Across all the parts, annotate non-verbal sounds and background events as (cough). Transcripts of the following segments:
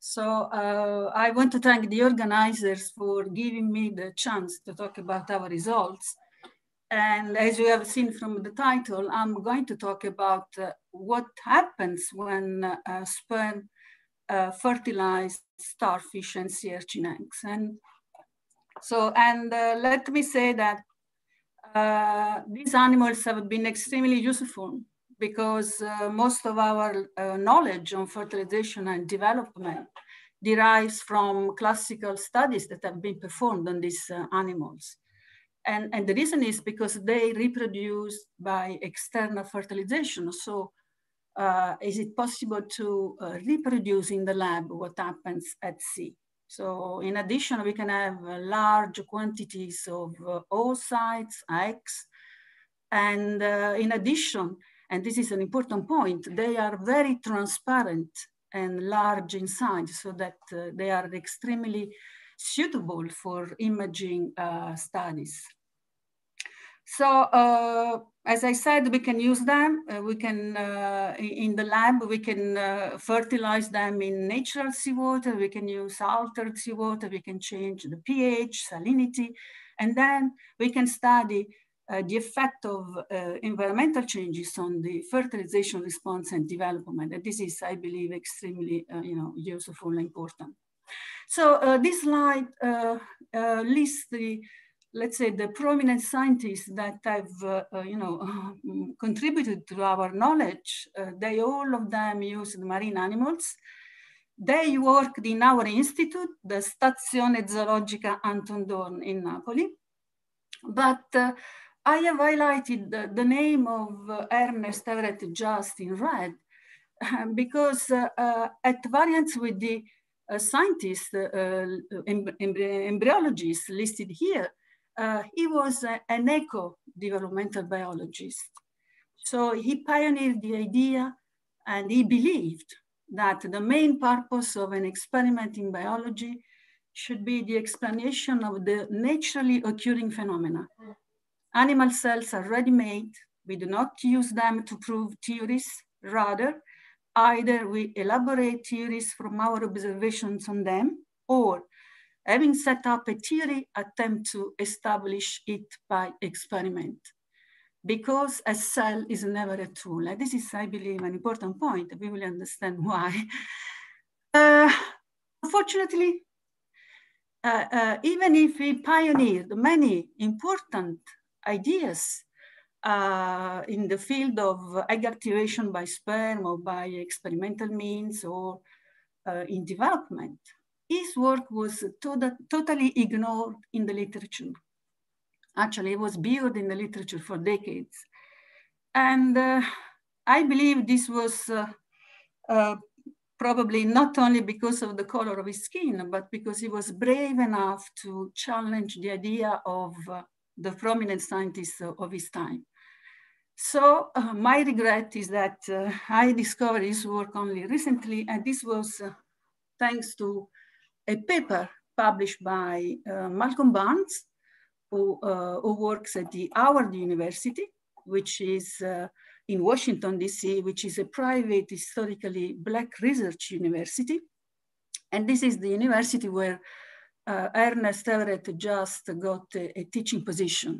So uh, I want to thank the organizers for giving me the chance to talk about our results. And as you have seen from the title, I'm going to talk about uh, what happens when uh, sperm uh, fertilized starfish and sea urchin eggs. And so, and uh, let me say that uh, these animals have been extremely useful because uh, most of our uh, knowledge on fertilization and development derives from classical studies that have been performed on these uh, animals. And, and the reason is because they reproduce by external fertilization. So uh, is it possible to uh, reproduce in the lab what happens at sea? So in addition, we can have uh, large quantities of oocytes, eggs, and uh, in addition, and this is an important point, they are very transparent and large inside so that uh, they are extremely suitable for imaging uh, studies. So uh, as I said, we can use them. Uh, we can, uh, in the lab, we can uh, fertilize them in natural seawater. We can use altered seawater. We can change the pH, salinity, and then we can study uh, the effect of uh, environmental changes on the fertilization response and development. And this is, I believe, extremely uh, you know, useful and important. So uh, this slide uh, lists the, let's say, the prominent scientists that have, you know, (laughs) contributed to our knowledge. they, all of them used marine animals. They worked in our institute, the Stazione Zoologica Anton Dorn in Napoli. But uh, I have highlighted the, the name of uh, Ernest Everett Just in red (laughs) because uh, uh, at variance with the uh, scientists embryologists listed here, he was an eco-developmental biologist. So he pioneered the idea and he believed that the main purpose of an experiment in biology should be the explanation of the naturally occurring phenomena Animal cells are ready-made. We do not use them to prove theories. Rather, either we elaborate theories from our observations on them, or having set up a theory, attempt to establish it by experiment. Because a cell is never a tool. And this is, I believe, an important point. We will understand (laughs) why. Uh, unfortunately, uh, uh, even if we pioneered many important ideas uh, in the field of egg activation by sperm or by experimental means or uh, in development. His work was to totally ignored in the literature. Actually, it was buried in the literature for decades. And uh, I believe this was uh, uh, probably not only because of the color of his skin, but because he was brave enough to challenge the idea of uh, the prominent scientists of his time. So uh, my regret is that uh, I discovered his work only recently, and this was uh, thanks to a paper published by uh, Malcolm Barnes, who, uh, who, works at the Howard University, which is uh, in Washington, DC, which is a private, historically black research university. And this is the university where uh, Ernest Everett just got a, a teaching position.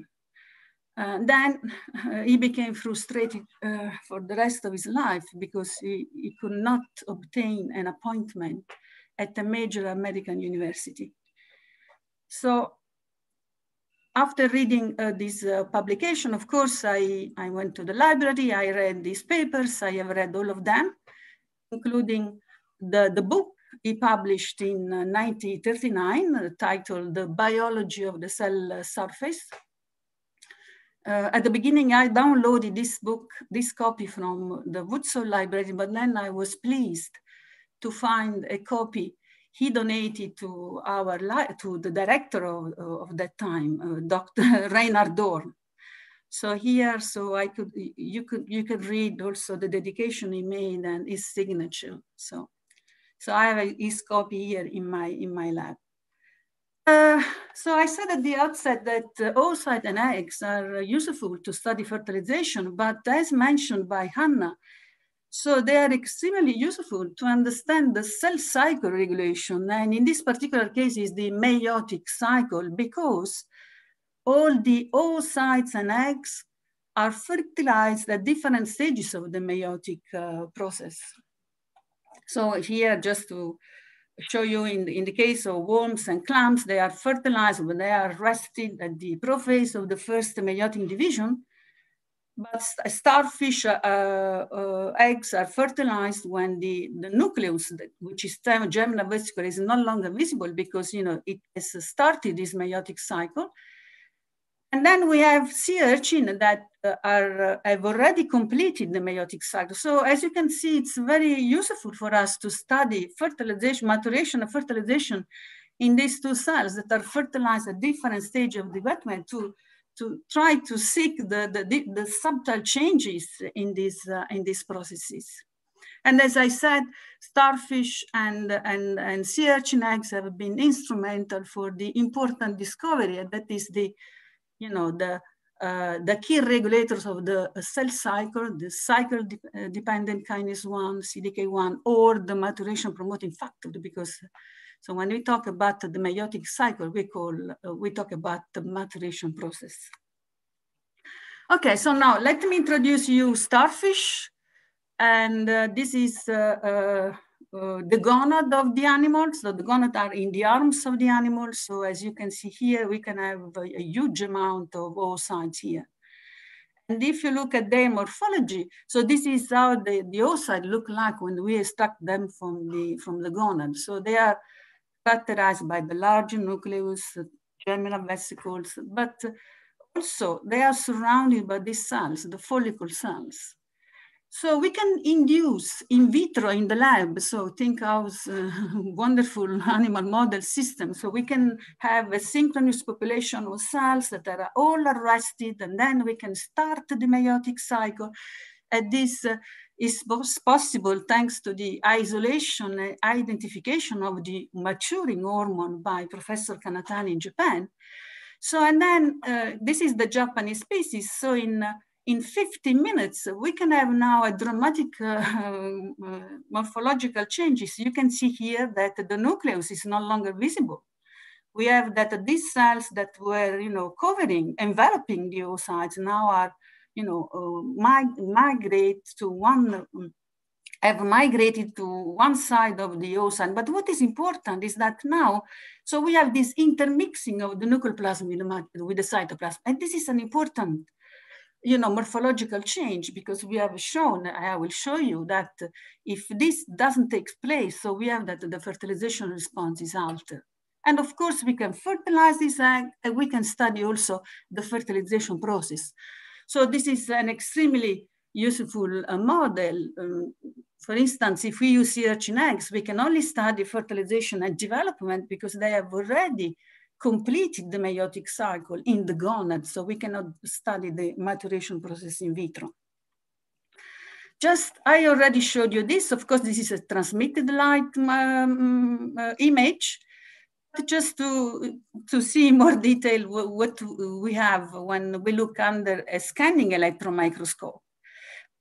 and then uh, he became frustrated uh, for the rest of his life because he, he, could not obtain an appointment at a major American university. So after reading uh, this uh, publication, of course, I, I went to the library, I read these papers, I have read all of them, including the, the book he published in 1939, uh, uh, titled The Biology of the Cell uh, Surface. Uh, at the beginning, I downloaded this book, this copy from the Woodsall Library, but then I was pleased to find a copy he donated to our to the director of, of that time, uh, Dr. (laughs) Reinhard Dorn. So here, so I could you could you could read also the dedication he made and his signature. So so I have a e-scope here in my, in my lab. Uh, so I said at the outset that uh, oocyte and eggs are uh, useful to study fertilization, but as mentioned by Hannah, so they are extremely useful to understand the cell cycle regulation. And in this particular case is the meiotic cycle because all the oocytes and eggs are fertilized at different stages of the meiotic uh, process. So here, just to show you in the, in the case of worms and clams, they are fertilized when they are resting at the prophase of the first meiotic division. But starfish uh, uh, eggs are fertilized when the, the nucleus, which is germinal vesicle, is no longer visible because you know it has started this meiotic cycle. And then we have sea urchin that uh, are uh, have already completed the meiotic cycle. So as you can see, it's very useful for us to study fertilization, maturation of fertilization in these two cells that are fertilized at different stage of development to, to try to seek the, the, the, subtle changes in these, uh, in these processes. And as I said, starfish and, and, and sea urchin eggs have been instrumental for the important discovery, that is the you know, the, uh, the key regulators of the uh, cell cycle, the cycle de uh, dependent kinase 1, CDK1, or the maturation promoting factor, because so when we talk about the meiotic cycle, we call, uh, we talk about the maturation process. Okay, so now let me introduce you starfish. And uh, this is uh, uh, the gonad of the animals. So the gonad are in the arms of the animals. So as you can see here, we can have a, a huge amount of oocytes here. And if you look at their morphology, so this is how the, the oocyte look like when we extract them from the, from the gonad. So they are characterized by the large nucleus, germinal vesicles, but also they are surrounded by these cells, the follicle cells. So we can induce in vitro in the lab. So think of uh, (laughs) wonderful animal model system. So we can have a synchronous population of cells that are all arrested, and then we can start the meiotic cycle. And this uh, is possible thanks to the isolation and uh, identification of the maturing hormone by Professor Kanatani in Japan. So, and then uh, this is the Japanese species. So in uh, in 50 minutes, we can have now a dramatic uh, uh, morphological changes. You can see here that the nucleus is no longer visible we have that these cells that were, you know, covering, enveloping the oocytes now are, you know, uh, mig migrate to one, have migrated to one side of the oocyte. But what is important is that now, so we have this intermixing of the nucleoplasm with the, with the cytoplasm, and this is an important you know, morphological change because we have shown, I will show you that if this doesn't take place, so we have that the fertilization response is altered. And of course we can fertilize this egg and we can study also the fertilization process. So this is an extremely useful uh, model. Um, for instance, if we use sea urchin eggs, we can only study fertilization and development because they have already completed the meiotic cycle in the gonad, so we cannot study the maturation process in vitro. Just, I already showed you this. Of course, this is a transmitted light um, uh, image. Just to, to see more detail what we have when we look under a scanning electron microscope.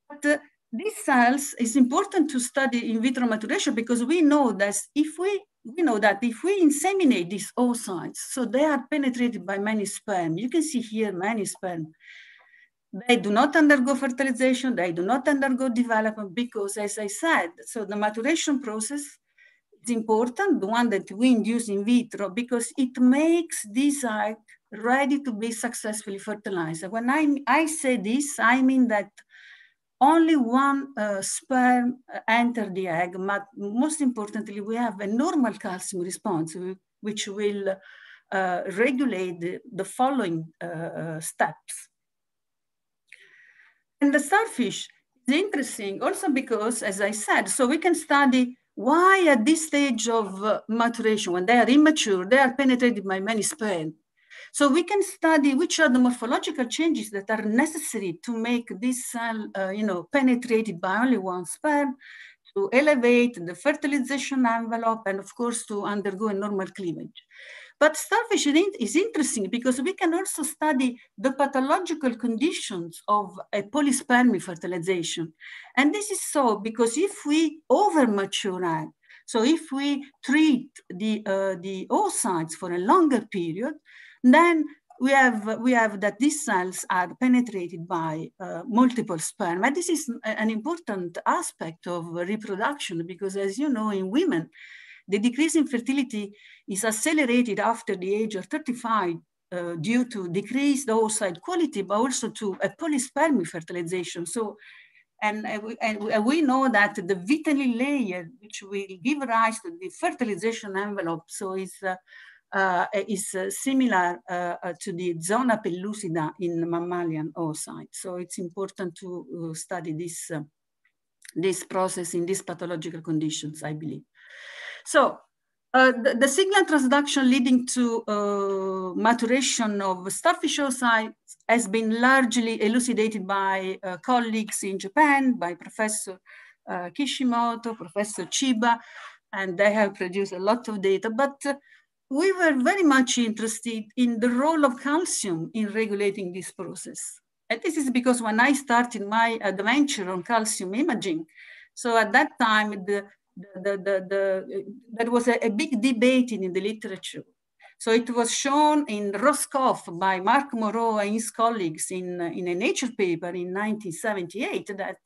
But, uh, these cells is important to study in vitro maturation because we know that if we we know that if we inseminate these oocytes, so they are penetrated by many sperm. You can see here many sperm. They do not undergo fertilization, they do not undergo development because, as I said, so the maturation process is important, the one that we induce in vitro, because it makes these eggs ready to be successfully fertilized. When I, I say this, I mean that only one uh, sperm uh, enter the egg, but most importantly, we have a normal calcium response, which will uh, regulate the, the following uh, uh, steps. And the starfish is interesting also because, as I said, so we can study why at this stage of uh, maturation, when they are immature, they are penetrated by many sperm, so we can study which are the morphological changes that are necessary to make this cell, uh, uh, you know, penetrated by only one sperm, to elevate the fertilization envelope, and of course to undergo a normal cleavage. But starfish is interesting because we can also study the pathological conditions of a polyspermic fertilization. And this is so because if we over-mature egg, so if we treat the, uh, the oocytes for a longer period, then we have we have that these cells are penetrated by uh, multiple sperm and this is an important aspect of reproduction because as you know in women the decrease in fertility is accelerated after the age of 35 uh, due to decreased oocyte quality but also to a polyspermy fertilization so and, and we know that the vitelline layer which will give rise to the fertilization envelope so is uh, uh, is uh, similar uh, to the zona pellucida in mammalian oocyte. So it's important to study this, this process in these pathological conditions, I believe. So uh, the, the, signal transduction leading to uh, maturation of starfish oocytes has been largely elucidated by uh, colleagues in Japan, by Professor Kishimoto, Professor Chiba, and they have produced a lot of data. But we were very much interested in the role of calcium in regulating this process. And this is because when I started my adventure on calcium imaging, so at that time, the, the, the, the, there was a, a big debate in, in the literature so it was shown in Roscoff by Mark Moreau and his colleagues in, in a Nature paper in 1978 that,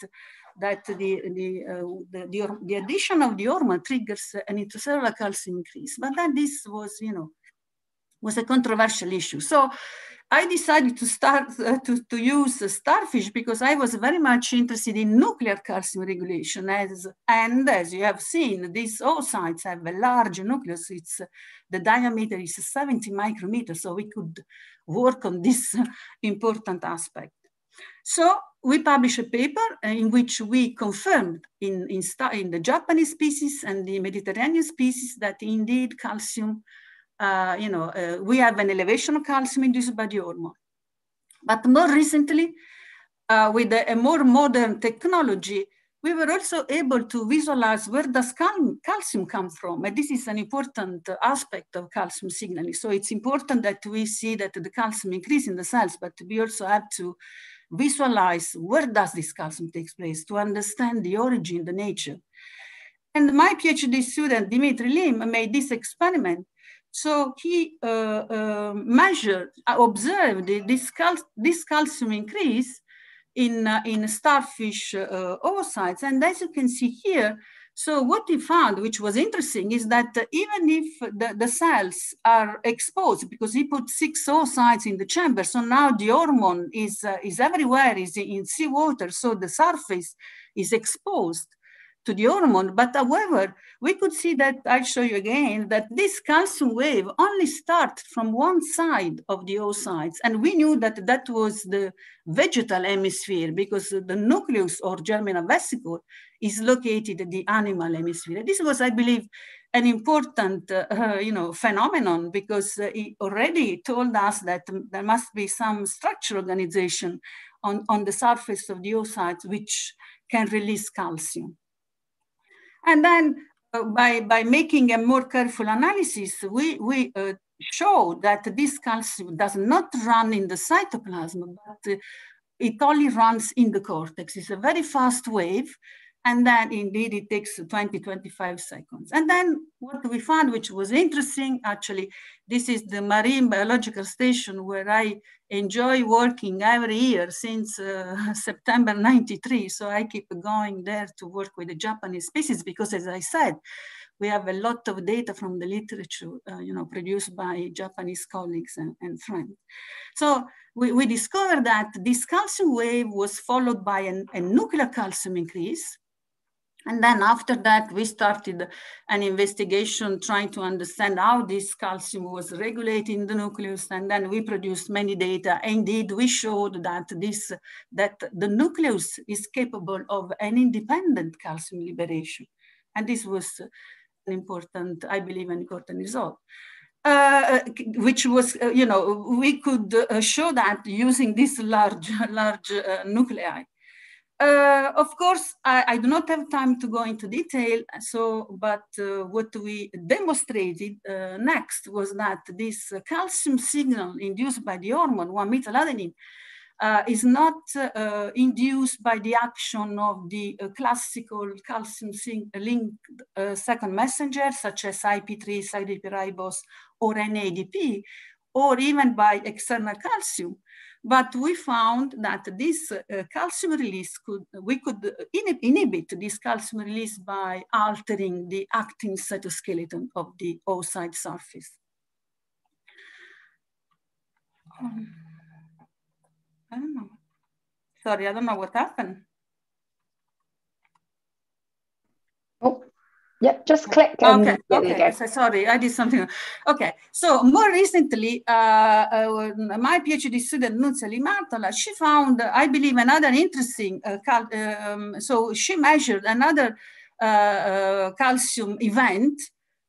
that the, the, uh, the, the, the, addition of the hormone triggers an intracellular calcium increase. But that this was, you know, was a controversial issue. So I decided to start uh, to, to use uh, starfish because I was very much interested in nuclear calcium regulation. As, and as you have seen, these oocytes have a large nucleus. It's, uh, the diameter is 70 micrometers, so we could work on this (laughs) important aspect. So we published a paper in which we confirmed in, in, in the Japanese species and the Mediterranean species that indeed calcium uh, you know, uh, we have an elevation of calcium induced by the hormone. But more recently, uh, with a, a, more modern technology, we were also able to visualize where does cal calcium come from. And this is an important aspect of calcium signaling. So it's important that we see that the calcium increase in the cells, but we also have to visualize where does this calcium takes place to understand the origin, the nature. And my PhD student, Dimitri Lim, made this experiment so he uh, uh, measured, uh, observed this, cal this calcium increase in, in starfish oocytes. And as you can see here, so what he found, which was interesting, is that even if the, the cells are exposed, because he put six oocytes in the chamber, so now the hormone is, uh, is everywhere, is in seawater, so the surface is exposed to the hormone. But however, we could see that, I'll show you again, that this calcium wave only starts from one side of the oocytes. And we knew that that was the vegetal hemisphere because the nucleus or germinal vesicle is located at the animal hemisphere. This was, I believe, an important uh, uh you know, phenomenon because uh, it already told us that there must be some structure organization on, on the surface of the oocytes which can release calcium. And then uh, by, by making a more careful analysis, we, we uh, show that this calcium does not run in the cytoplasm, but uh, it only runs in the cortex. It's a very fast wave and then indeed it takes 20, 25 seconds. And then what we found, which was interesting, actually, this is the Marine Biological Station where I enjoy working every year since uh, (laughs) September 93. So I keep going there to work with the Japanese species because as I said, we have a lot of data from the literature, uh, you know, produced by Japanese colleagues and, and friends. So we, we, discovered that this calcium wave was followed by an, a nuclear calcium increase, and then after that, we started an investigation trying to understand how this calcium was regulating the nucleus. And then we produced many data. Indeed, we showed that this that the nucleus is capable of an independent calcium liberation. And this was an important, I believe, an important result. Uh, which was, uh, you know, we could uh, show that using this large, large uh, nuclei. Uh, of course, I, I, do not have time to go into detail. So, but uh, what we demonstrated uh, next was that this calcium signal induced by the hormone 1-methyladenine uh, is not uh, induced by the action of the uh, classical calcium-linked second messenger, such as IP3, cyclopyribose, or NADP, or even by external calcium, but we found that this uh, calcium release could, we could inhibit this calcium release by altering the actin cytoskeleton of the oocyte surface. Um, I don't know. Sorry, I don't know what happened. Yep, just click. okay, okay. So, sorry, I did something. Okay, so more recently, uh, uh, my PhD student Nunzia Limartola, she found, I believe, another interesting. Uh, uh um, so she measured another uh, uh, calcium event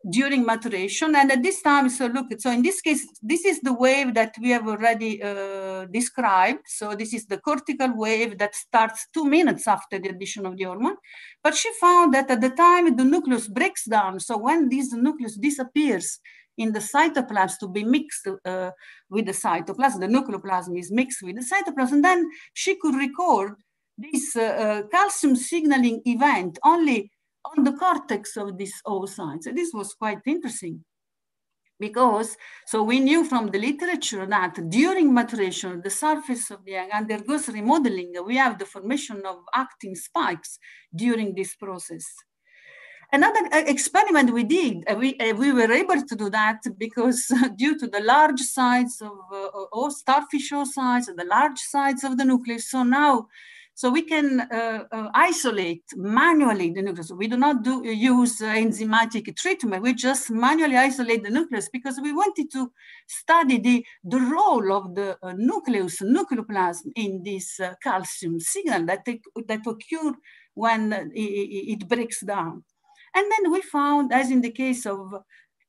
during maturation. And at this time, so look, so in this case, this is the wave that we have already uh, described. So this is the cortical wave that starts two minutes after the addition of the hormone. But she found that at the time the nucleus breaks down, so when this nucleus disappears, in the cytoplasm to be mixed uh, with the cytoplasm. The nucleoplasm is mixed with the cytoplasm. And then she could record this uh, uh, calcium signaling event only on the cortex of this oocyte. So this was quite interesting because, so we knew from the literature that during maturation, the surface of the egg undergoes remodeling. We have the formation of acting spikes during this process. Another uh, experiment we did, uh, we, uh, we were able to do that because (laughs) due to the large size of uh, starfish oocytes, the large size of the nucleus, so now so we can uh, uh, isolate manually the nucleus. We do not do, use uh, enzymatic treatment. We just manually isolate the nucleus because we wanted to study the, the role of the uh, nucleus, nucleoplasm in this uh, calcium signal that, that occur when it, it breaks down. And then we found, as in the case of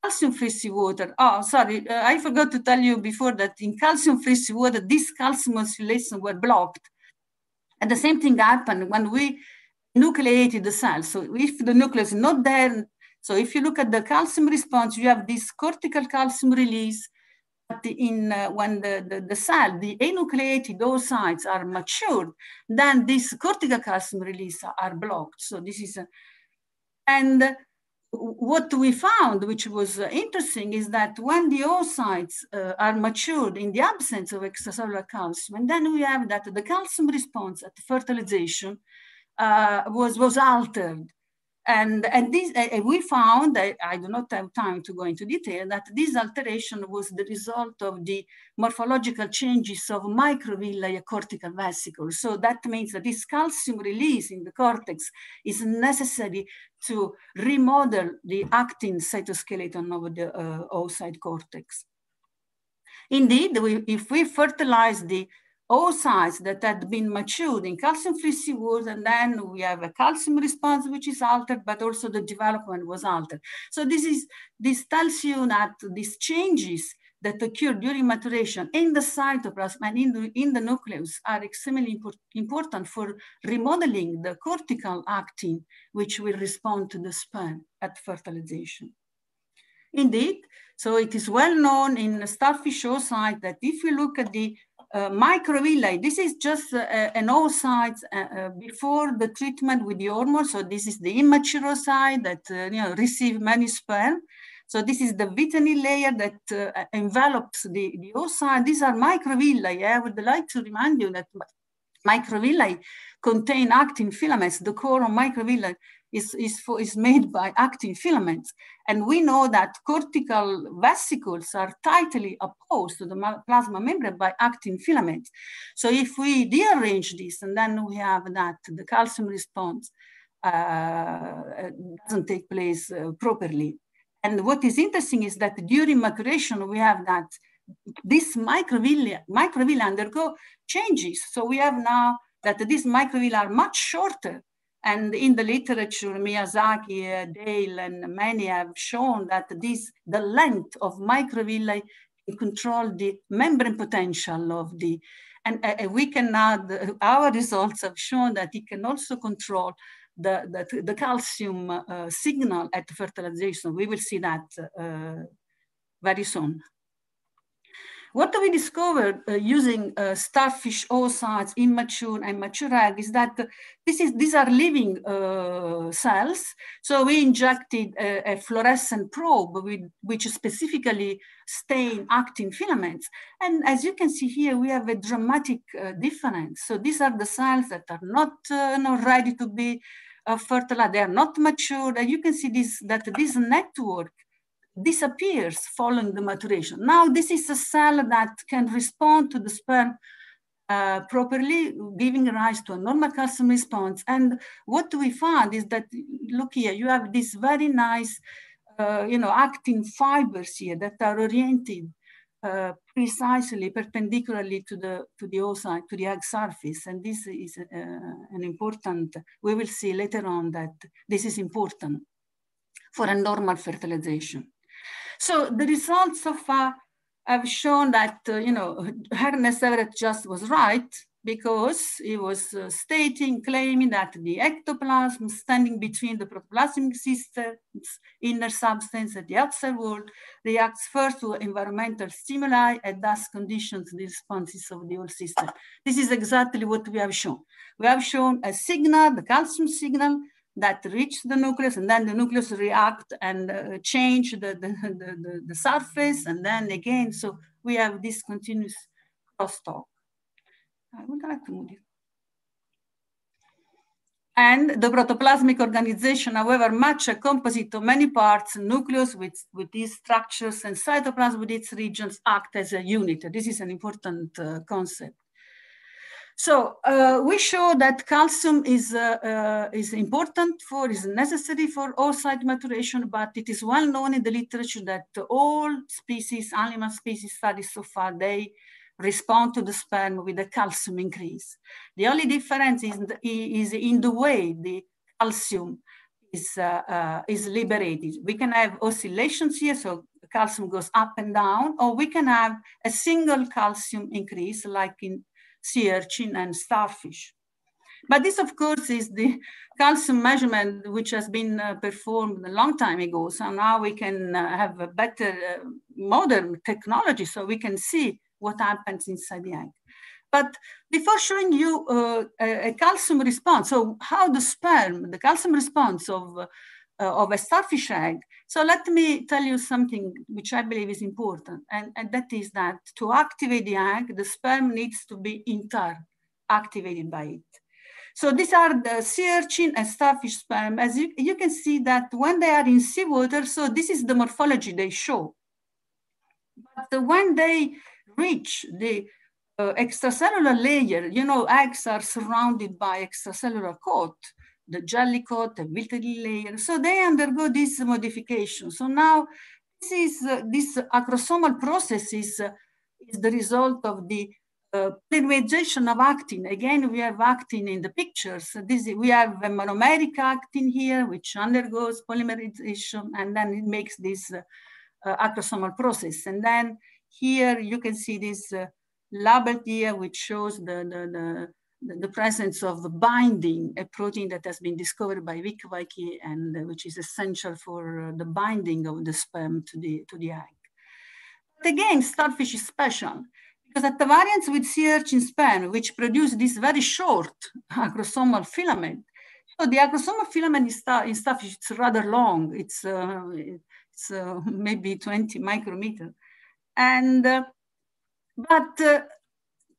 calcium free seawater. Oh, sorry, uh, I forgot to tell you before that in calcium free seawater, this calcium oscillation were blocked. And the same thing happened when we nucleated the cell. So if the nucleus is not there, so if you look at the calcium response, you have this cortical calcium release. But in uh, when the, the, the, cell, the enucleated oocytes are matured, then this cortical calcium release are blocked. So this is, a, and what we found, which was uh, interesting, is that when the oocytes uh, are matured in the absence of extracellular calcium, and then we have that the calcium response at fertilization uh, was, was altered. And, and this, we found, that I do not have time to go into detail, that this alteration was the result of the morphological changes of microvilli cortical vesicles. So that means that this calcium release in the cortex is necessary to remodel the actin cytoskeleton of the uh, oocyte cortex. Indeed, we, if we fertilize the all sites that had been matured in calcium-free seawater, and then we have a calcium response which is altered, but also the development was altered. So this is this tells you that these changes that occur during maturation in the cytoplasm and in the, in the nucleus are extremely impor important for remodeling the cortical actin, which will respond to the sperm at fertilization. Indeed, so it is well known in starfish oocytes that if you look at the uh, microvilli, this is just uh, uh an oocyte uh, uh, before the treatment with the hormone. So this is the immature oocyte that you know, receive many sperm. So this is the vitany layer that envelops the, the oocyte. These are microvilli. I would like to remind you that microvilli contain actin filaments, the core of microvilli is, is, for, is made by actin filaments. And we know that cortical vesicles are tightly opposed to the plasma membrane by actin filaments. So if we dearrange this, and then we have that the calcium response uh, doesn't take place uh, properly. And what is interesting is that during maturation, we have that this microvilli, microvilli undergo changes. So we have now that these microvilli are much shorter and in the literature, Miyazaki, uh, Dale, and many have shown that this, the length of microvilli can control the membrane potential of the, and uh, uh we can add, uh, our results have shown that it can also control the, the, the calcium uh, signal at fertilization. We will see that uh, very soon. What we discovered uh, using uh, starfish oocytes, immature and mature egg, is that this is, these are living uh, cells. So we injected a, a fluorescent probe with, which specifically stain actin filaments. And as you can see here, we have a dramatic uh, difference. So these are the cells that are not, uh, not ready to be uh, fertilized. They are not mature. And you can see this, that this network disappears following the maturation. Now this is a cell that can respond to the sperm uh, properly, giving rise to a normal calcium response. And what we found is that, look here, you have these very nice, uh, you know, actin fibers here that are oriented uh, precisely perpendicularly to the to the oocyte, to the egg surface. And this is uh, an important, we will see later on that this is important for a normal fertilization. So the results so far have shown that, uh, you know, Ernest Everett just was right because he was uh, stating, claiming that the ectoplasm standing between the protoplasmic system's inner substance and the outside world reacts first to environmental stimuli and thus conditions the responses of the whole system. This is exactly what we have shown. We have shown a signal, the calcium signal, that reach the nucleus and then the nucleus react and uh, change the, the, the, the, surface and then again. So we have this continuous crosstalk. I would like to move it. And the protoplasmic organization, however, much a composite of many parts, nucleus with, with these structures and cytoplasm with its regions act as a unit. This is an important uh, concept. So uh, we show that calcium is, uh, uh is important for, is necessary for oocyte maturation, but it is well known in the literature that all species, animal species studies so far, they respond to the sperm with a calcium increase. The only difference is, is in the way the calcium is, uh, uh, is liberated. We can have oscillations here, so calcium goes up and down, or we can have a single calcium increase like in sea urchin and starfish. But this, of course, is the calcium measurement which has been uh, performed a long time ago. So now we can uh, have a better uh, modern technology so we can see what happens inside the egg. But before showing you uh, a, a calcium response, so how the sperm, the calcium response of, uh, of a starfish egg so let me tell you something which I believe is important, and, and that is that to activate the egg, the sperm needs to be in activated by it. So these are the sea urchin and starfish sperm. As you, you can see that when they are in seawater, so this is the morphology they show. But when they reach the uh, extracellular layer, you know, eggs are surrounded by extracellular coat the jelly coat, the wilted layer. So they undergo this modification. So now this is uh, this acrosomal process is, uh, is the result of the uh, polymerization of actin. Again, we have actin in the pictures. This we have a monomeric actin here, which undergoes polymerization, and then it makes this uh, uh acrosomal process. And then here you can see this uh, label here, which shows the, the, the the presence of the binding, a protein that has been discovered by Wikivaki and uh, which is essential for uh, the binding of the sperm to the, to the egg. But again, starfish is special because at the variants with sea urchin sperm, which produce this very short (laughs) acrosomal filament, so the acrosomal filament in, star, in starfish is rather long. It's, uh, it's uh, (laughs) maybe 20 micrometer. And, uh, but uh,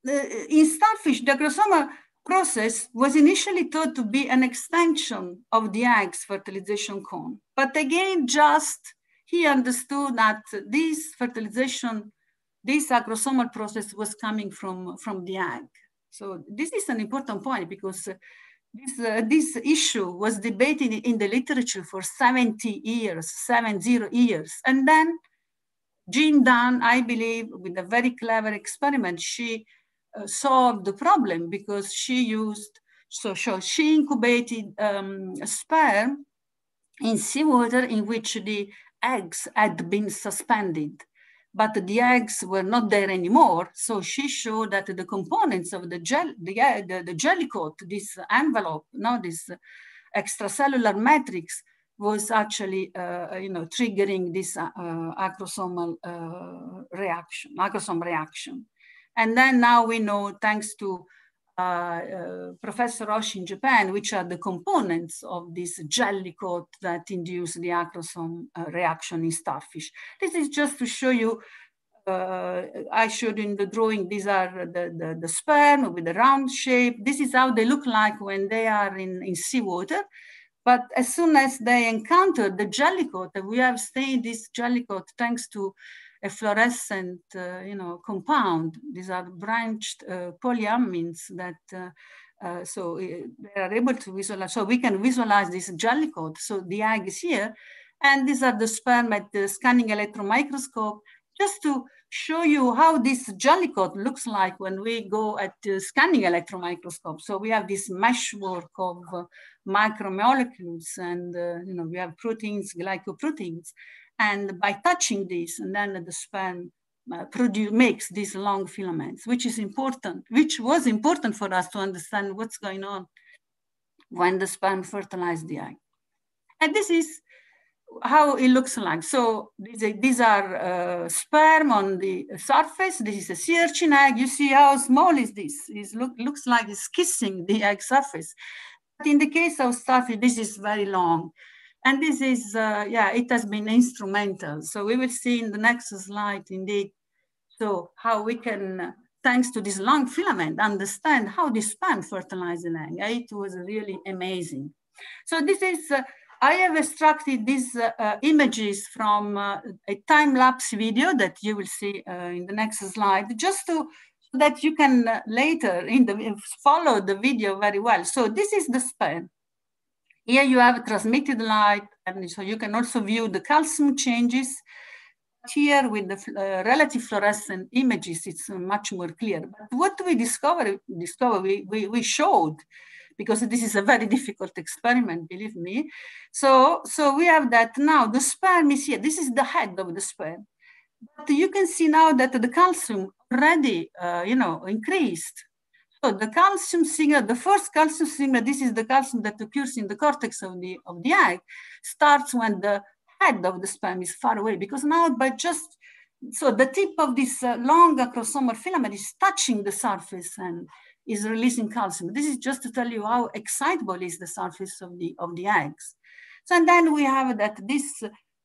uh, in starfish, the Acrosoma process was initially thought to be an extension of the egg's fertilization cone. But again, just he understood that this fertilization, this acrosomal process was coming from, from the egg. So this is an important point because uh, this, uh, this issue was debated in the literature for 70 years, 70 years. And then Jean Dunn, I believe, with a very clever experiment, she solve the problem because she used, so, so she incubated um, sperm in seawater in which the eggs had been suspended. But the eggs were not there anymore, so she showed that the components of the gel, the, the, the jelly coat, this envelope, now this extracellular matrix, was actually, uh, you know, triggering this uh, uh acrosomal uh, reaction, acrosome reaction. And then now we know, thanks to uh, uh, Professor Osh in Japan, which are the components of this jelly coat that induce the acrosome uh, reaction in starfish. This is just to show you, uh, I showed in the drawing, these are the, the, the, sperm with the round shape. This is how they look like when they are in, in seawater. But as soon as they encounter the jelly coat, we have seen this jelly coat thanks to fluorescent, uh, you know, compound. These are branched uh, polyamines that uh, uh, so uh, they are able to visualize. So we can visualize this jelly coat. So the egg is here, and these are the sperm at the scanning electron microscope, just to show you how this jelly coat looks like when we go at the scanning electron microscope. So we have this meshwork of uh, micromolecules, and you know we have proteins, glycoproteins, and by touching this, and then the sperm uh, produce, makes these long filaments, which is important, which was important for us to understand what's going on when the sperm fertilized the egg. And this is how it looks like. So these are uh, sperm on the surface. This is a sea urchin egg. You see how small is this? It look, looks like it's kissing the egg surface. But in the case of starfish, this is very long. And this is, uh, yeah, it has been instrumental. So we will see in the next slide, indeed, so how we can, thanks to this long filament, understand how this span fertilizes the egg. Eh? It was really amazing. So this is, uh, I have extracted these uh, uh images from uh, a time-lapse video that you will see uh, in the next slide, just to that you can later in the follow the video very well. So this is the span. Here you have transmitted light, and so you can also view the calcium changes. Here with the uh, relative fluorescent images, it's much more clear. But what we discover, discover we, we, we showed, because this is a very (laughs) difficult experiment, believe me. So, so we have that now. The sperm is here. This is the head of the sperm. But you can see now that the calcium already, uh, you know, increased so the calcium signal, the first calcium signal, this is the calcium that occurs in the cortex of the, of the egg. starts when the head of the sperm is far away because now by just, so the tip of this uh, long acrosomal filament is touching the surface and is releasing calcium. This is just to tell you how excitable is the surface of the, of the eggs. So and then we have that this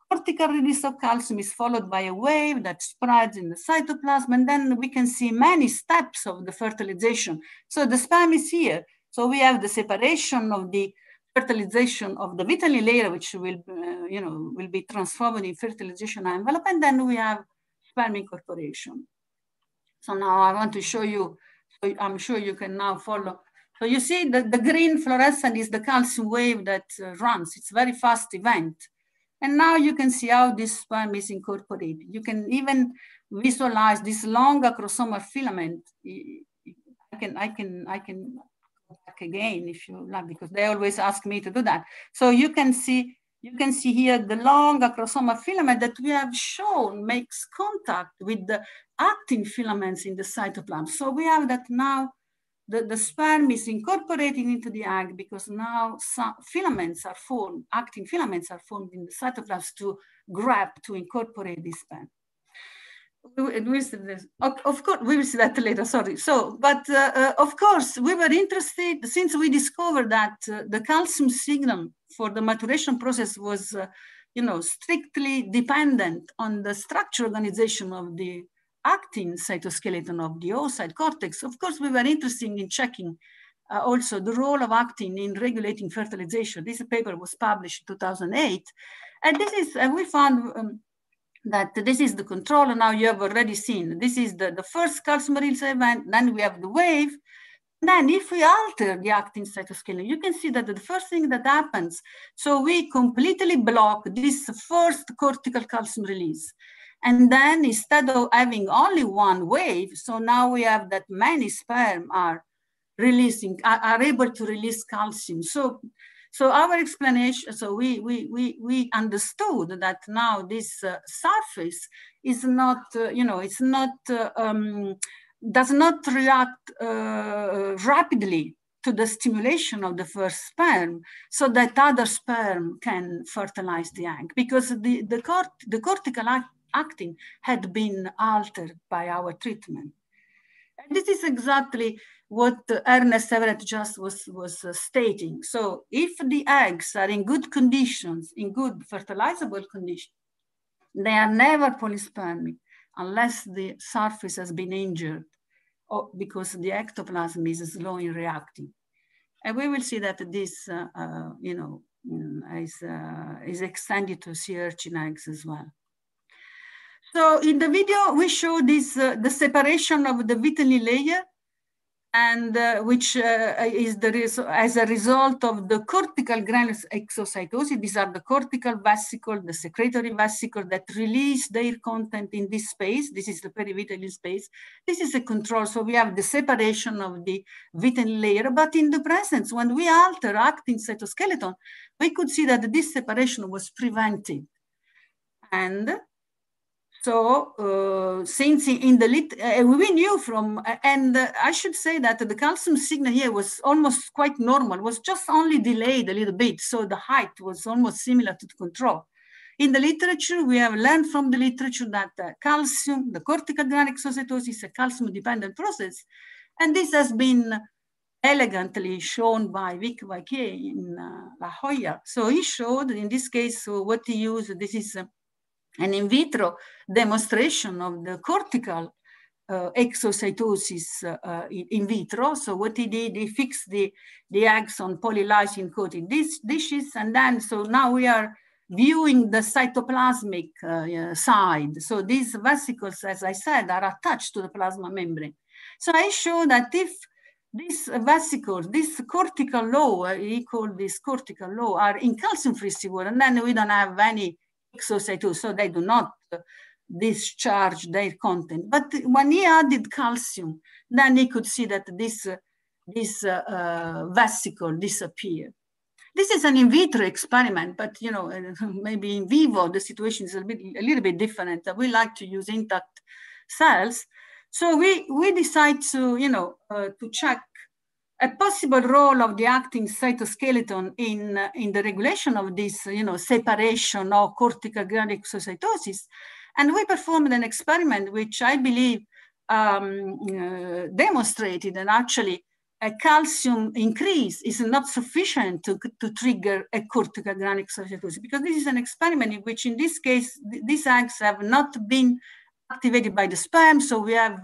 cortical release of calcium is followed by a wave that spreads in the cytoplasm, and then we can see many steps of the fertilization. So the sperm is here. So we have the separation of the fertilization of the vitelline layer, which will, uh, you know, will be transformed in fertilization envelope, and then we have sperm incorporation. So now I want to show you, so I'm sure you can now follow. So you see that the green fluorescent is the calcium wave that uh, runs. It's a very fast event. And now you can see how this sperm is incorporated. You can even visualize this long acrosomal filament. I can, I can, I can back again if you like, because they always ask me to do that. So you can see, you can see here the long acrosomal filament that we have shown makes contact with the actin filaments in the cytoplasm. So we have that now the, the sperm is incorporated into the egg because now some filaments are formed, actin filaments are formed in the cytoplasm to grab, to incorporate this sperm. We, this. Of course, we will see that later, sorry. So, but uh, uh, of course, we were interested since we discovered that uh, the calcium signal for the maturation process was, uh, you know, strictly dependent on the structure organization of the actin cytoskeleton of the oocyte cortex, of course, we were interested in checking uh, also the role of actin in regulating fertilization. This paper was published in 2008. And this is, and we found um, that this is the control. And Now you have already seen, this is the, the first calcimeril event, then we have the wave. Then if we alter the actin cytoskeleton, you can see that the first thing that happens, so we completely block this first cortical calcium release. And then instead of having only one wave, so now we have that many sperm are releasing, are, are able to release calcium. So, so our explanation, so we, we, we, we understood that now this uh, surface is not, uh, you know, it's not, uh, um, does not react uh, rapidly to the stimulation of the first sperm so that other sperm can fertilize the egg because the, the, cort the cortical acting had been altered by our treatment. And this is exactly what Ernest Everett just was, was uh, stating. So if the eggs are in good conditions, in good fertilizable conditions, they are never polyspermic unless the surface has been injured or because the ectoplasm is slow in reacting. And we will see that this, uh, uh, you know, mm, is, uh, is extended to sea urchin eggs as well. So in the video, we show this, uh, the separation of the Vitelli layer, and uh, which uh, is the as a result of the cortical granule exocytosis. These are the cortical vesicles, the secretory vesicle that release their content in this space. This is the perivitelline space. This is a control. So we have the separation of the vitelline layer, but in the presence, when we alter actin cytoskeleton, we could see that this separation was prevented. And so uh, since in the lit, uh, we knew from, uh, and uh, I should say that the calcium signal here was almost quite normal, was just only delayed a little bit. So the height was almost similar to the control. In the literature, we have learned from the literature that uh, calcium, the corticoadrenal exocytosis is a calcium-dependent process. And this has been elegantly shown by Vic Vaquet in uh, La Jolla. So he showed, in this case, so what he used, this is an in vitro demonstration of the cortical uh, exocytosis uh, in vitro. So what he did, he fixed the, the eggs on coated dish, dishes. And then, so now we are viewing the cytoplasmic uh, uh, side. So these vesicles, as I said, are attached to the plasma membrane. So I show that if this vesicle, this cortical law, he called this cortical law, are in calcium-free seawater, and then we don't have any XOC2, so they do not discharge their content. But when he added calcium, then he could see that this, this uh, uh, vesicle disappeared. This is an in vitro experiment, but you know, (laughs) maybe in vivo, the situation is a, bit, a little bit different. We like to use intact cells. So we, we decide to, you know, uh, to check a possible role of the acting cytoskeleton in, in the regulation of this you know, separation or cortical gland exocytosis. And we performed an experiment which I believe um, uh, demonstrated and actually a calcium increase is not sufficient to, to trigger a cortical gland exocytosis because this is an experiment in which in this case, th these eggs have not been activated by the sperm. So we have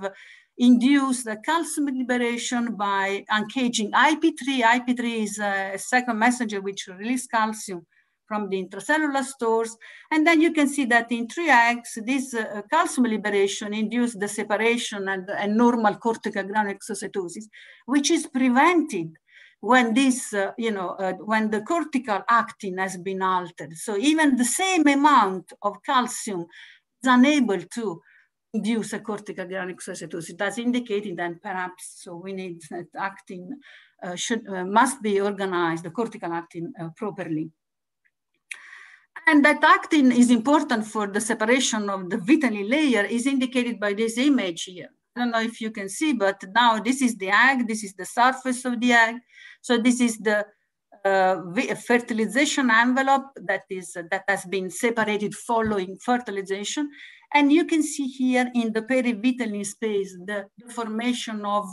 induce the calcium liberation by uncaging IP3. IP3 is a second messenger which releases calcium from the intracellular stores. And then you can see that in 3X, this uh, calcium liberation induces the separation and, and normal cortical granule exocytosis, which is prevented when this, uh, you know, uh, when the cortical actin has been altered. So even the same amount of calcium is unable to induce a cortical corticoglionic cytosis, indicating that perhaps so we need that actin uh, should, uh, must be organized, the cortical actin uh, properly. And that actin is important for the separation of the vitelli layer is indicated by this image here. I don't know if you can see, but now this is the egg, this is the surface of the egg. So this is the uh, fertilization envelope that is that has been separated following fertilization and you can see here in the perivitelline space the, the formation of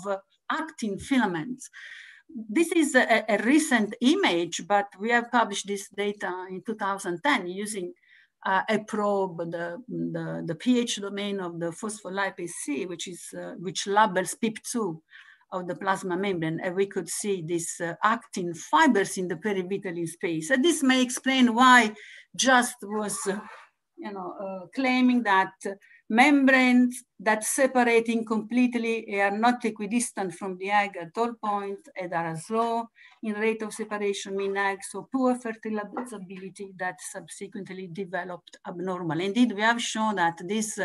actin filaments this is a, a, recent image but we have published this data in 2010 using uh, a probe the, the, the ph domain of the phospholipase c which is uh, which labels pip2 of the plasma membrane and we could see these uh, actin fibers in the perivitelline space. And this may explain why Just was uh, you know, uh, claiming that membranes that separating completely are not equidistant from the egg at all points and are slow in rate of separation mean eggs, so poor fertilizability that subsequently developed abnormal. Indeed, we have shown that this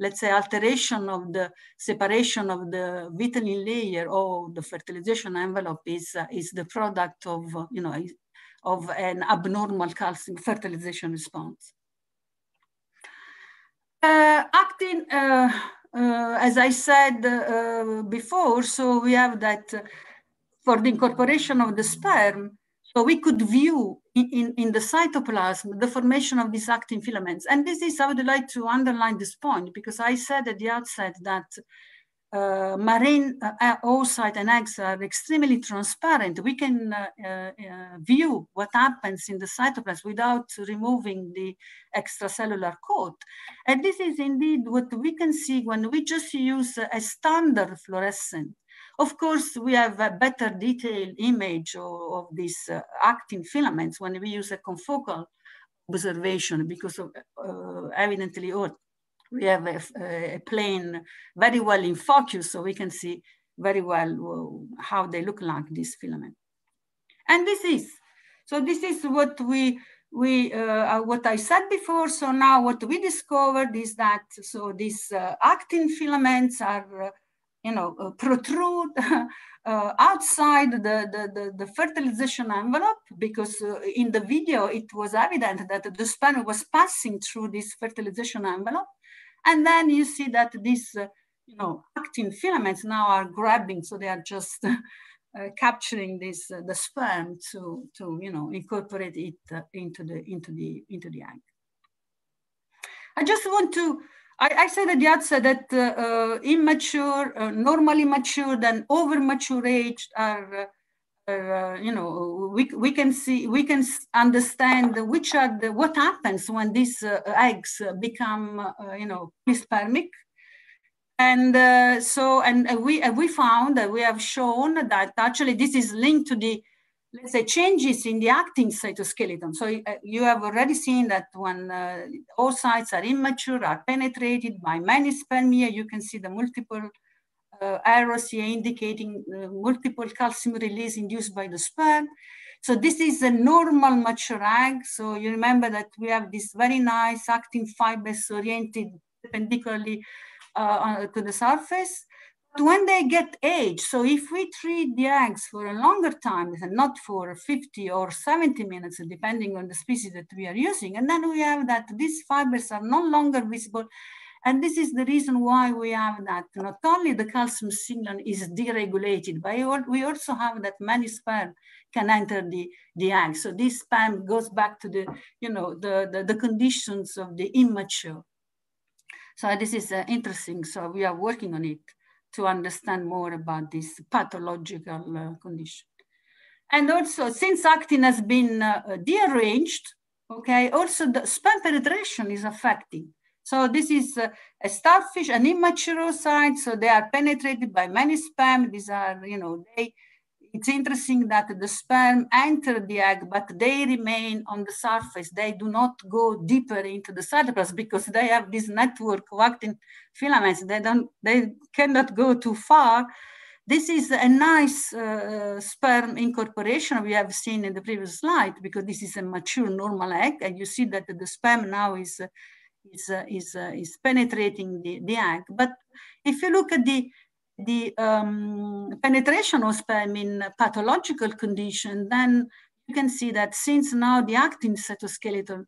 let's say, alteration of the separation of the vitelline layer or the fertilization envelope is, uh, is the product of, uh, you know, of an abnormal calcium fertilization response. Uh, actin, uh, uh as I said uh, before, so we have that for the incorporation of the sperm, so we could view in, in, the cytoplasm, the formation of these actin filaments. And this is, I would like to underline this point because I said at the outset that uh, marine uh, uh oocyte and eggs are extremely transparent. We can uh, uh, uh, view what happens in the cytoplasm without removing the extracellular coat. And this is indeed what we can see when we just use a standard fluorescent of course, we have a better detailed image of, of these uh, actin filaments when we use a confocal observation because of, uh, evidently oh, we have a, a, plane very well in focus, so we can see very well uh, how they look like this filament. And this is, so this is what we, we uh, uh, what I said before. So now what we discovered is that, so these uh, actin filaments are uh, you know, uh, protrude (laughs) uh, outside the, the, the, the, fertilization envelope because uh, in the video it was evident that the sperm was passing through this fertilization envelope. And then you see that these, you know, actin filaments now are grabbing, so they are just (laughs) capturing this the sperm to to you know incorporate it into the into the into the egg. I just want to I, I said at the outset that uh, uh, immature, uh, normally matured, and over mature age are, are uh, uh, you know, we, we can see, we can understand which are the, what happens when these eggs become, you know, mispermic, and uh, so and we uh, we found that uh, we have shown that actually this is linked to the let's say changes in the acting cytoskeleton. So uh, you have already seen that when uh, sites are immature, are penetrated by many spermia you can see the multiple uh, arrows here indicating uh, multiple calcium release induced by the sperm. So this is a normal mature egg. So you remember that we have this very nice actin fibers oriented perpendicularly uh, to the surface when they get aged, so if we treat the eggs for a longer time, not for 50 or 70 minutes, depending on the species that we are using, and then we have that these fibers are no longer visible. And this is the reason why we have that not only the calcium signal is deregulated, but we also have that many sperm can enter the, the egg. So this sperm goes back to the, you know, the, the, the conditions of the immature. So this is uh, interesting. So we are working on it to understand more about this pathological uh, condition. And also, since actin has been uh, dearranged, okay, also the sperm penetration is affecting. So this is uh, a starfish, an immature oocyte, so they are penetrated by many sperm. These are, you know, they it's interesting that the sperm enter the egg, but they remain on the surface. They do not go deeper into the cytoplasm because they have this network of actin filaments. They don't, they cannot go too far. This is a nice uh, sperm incorporation we have seen in the previous slide because this is a mature normal egg, and you see that the sperm now is. is, uh, is, uh, is penetrating the, the egg. But if you look at the the um, penetration of sperm in pathological condition, then you can see that since now the actin cytoskeleton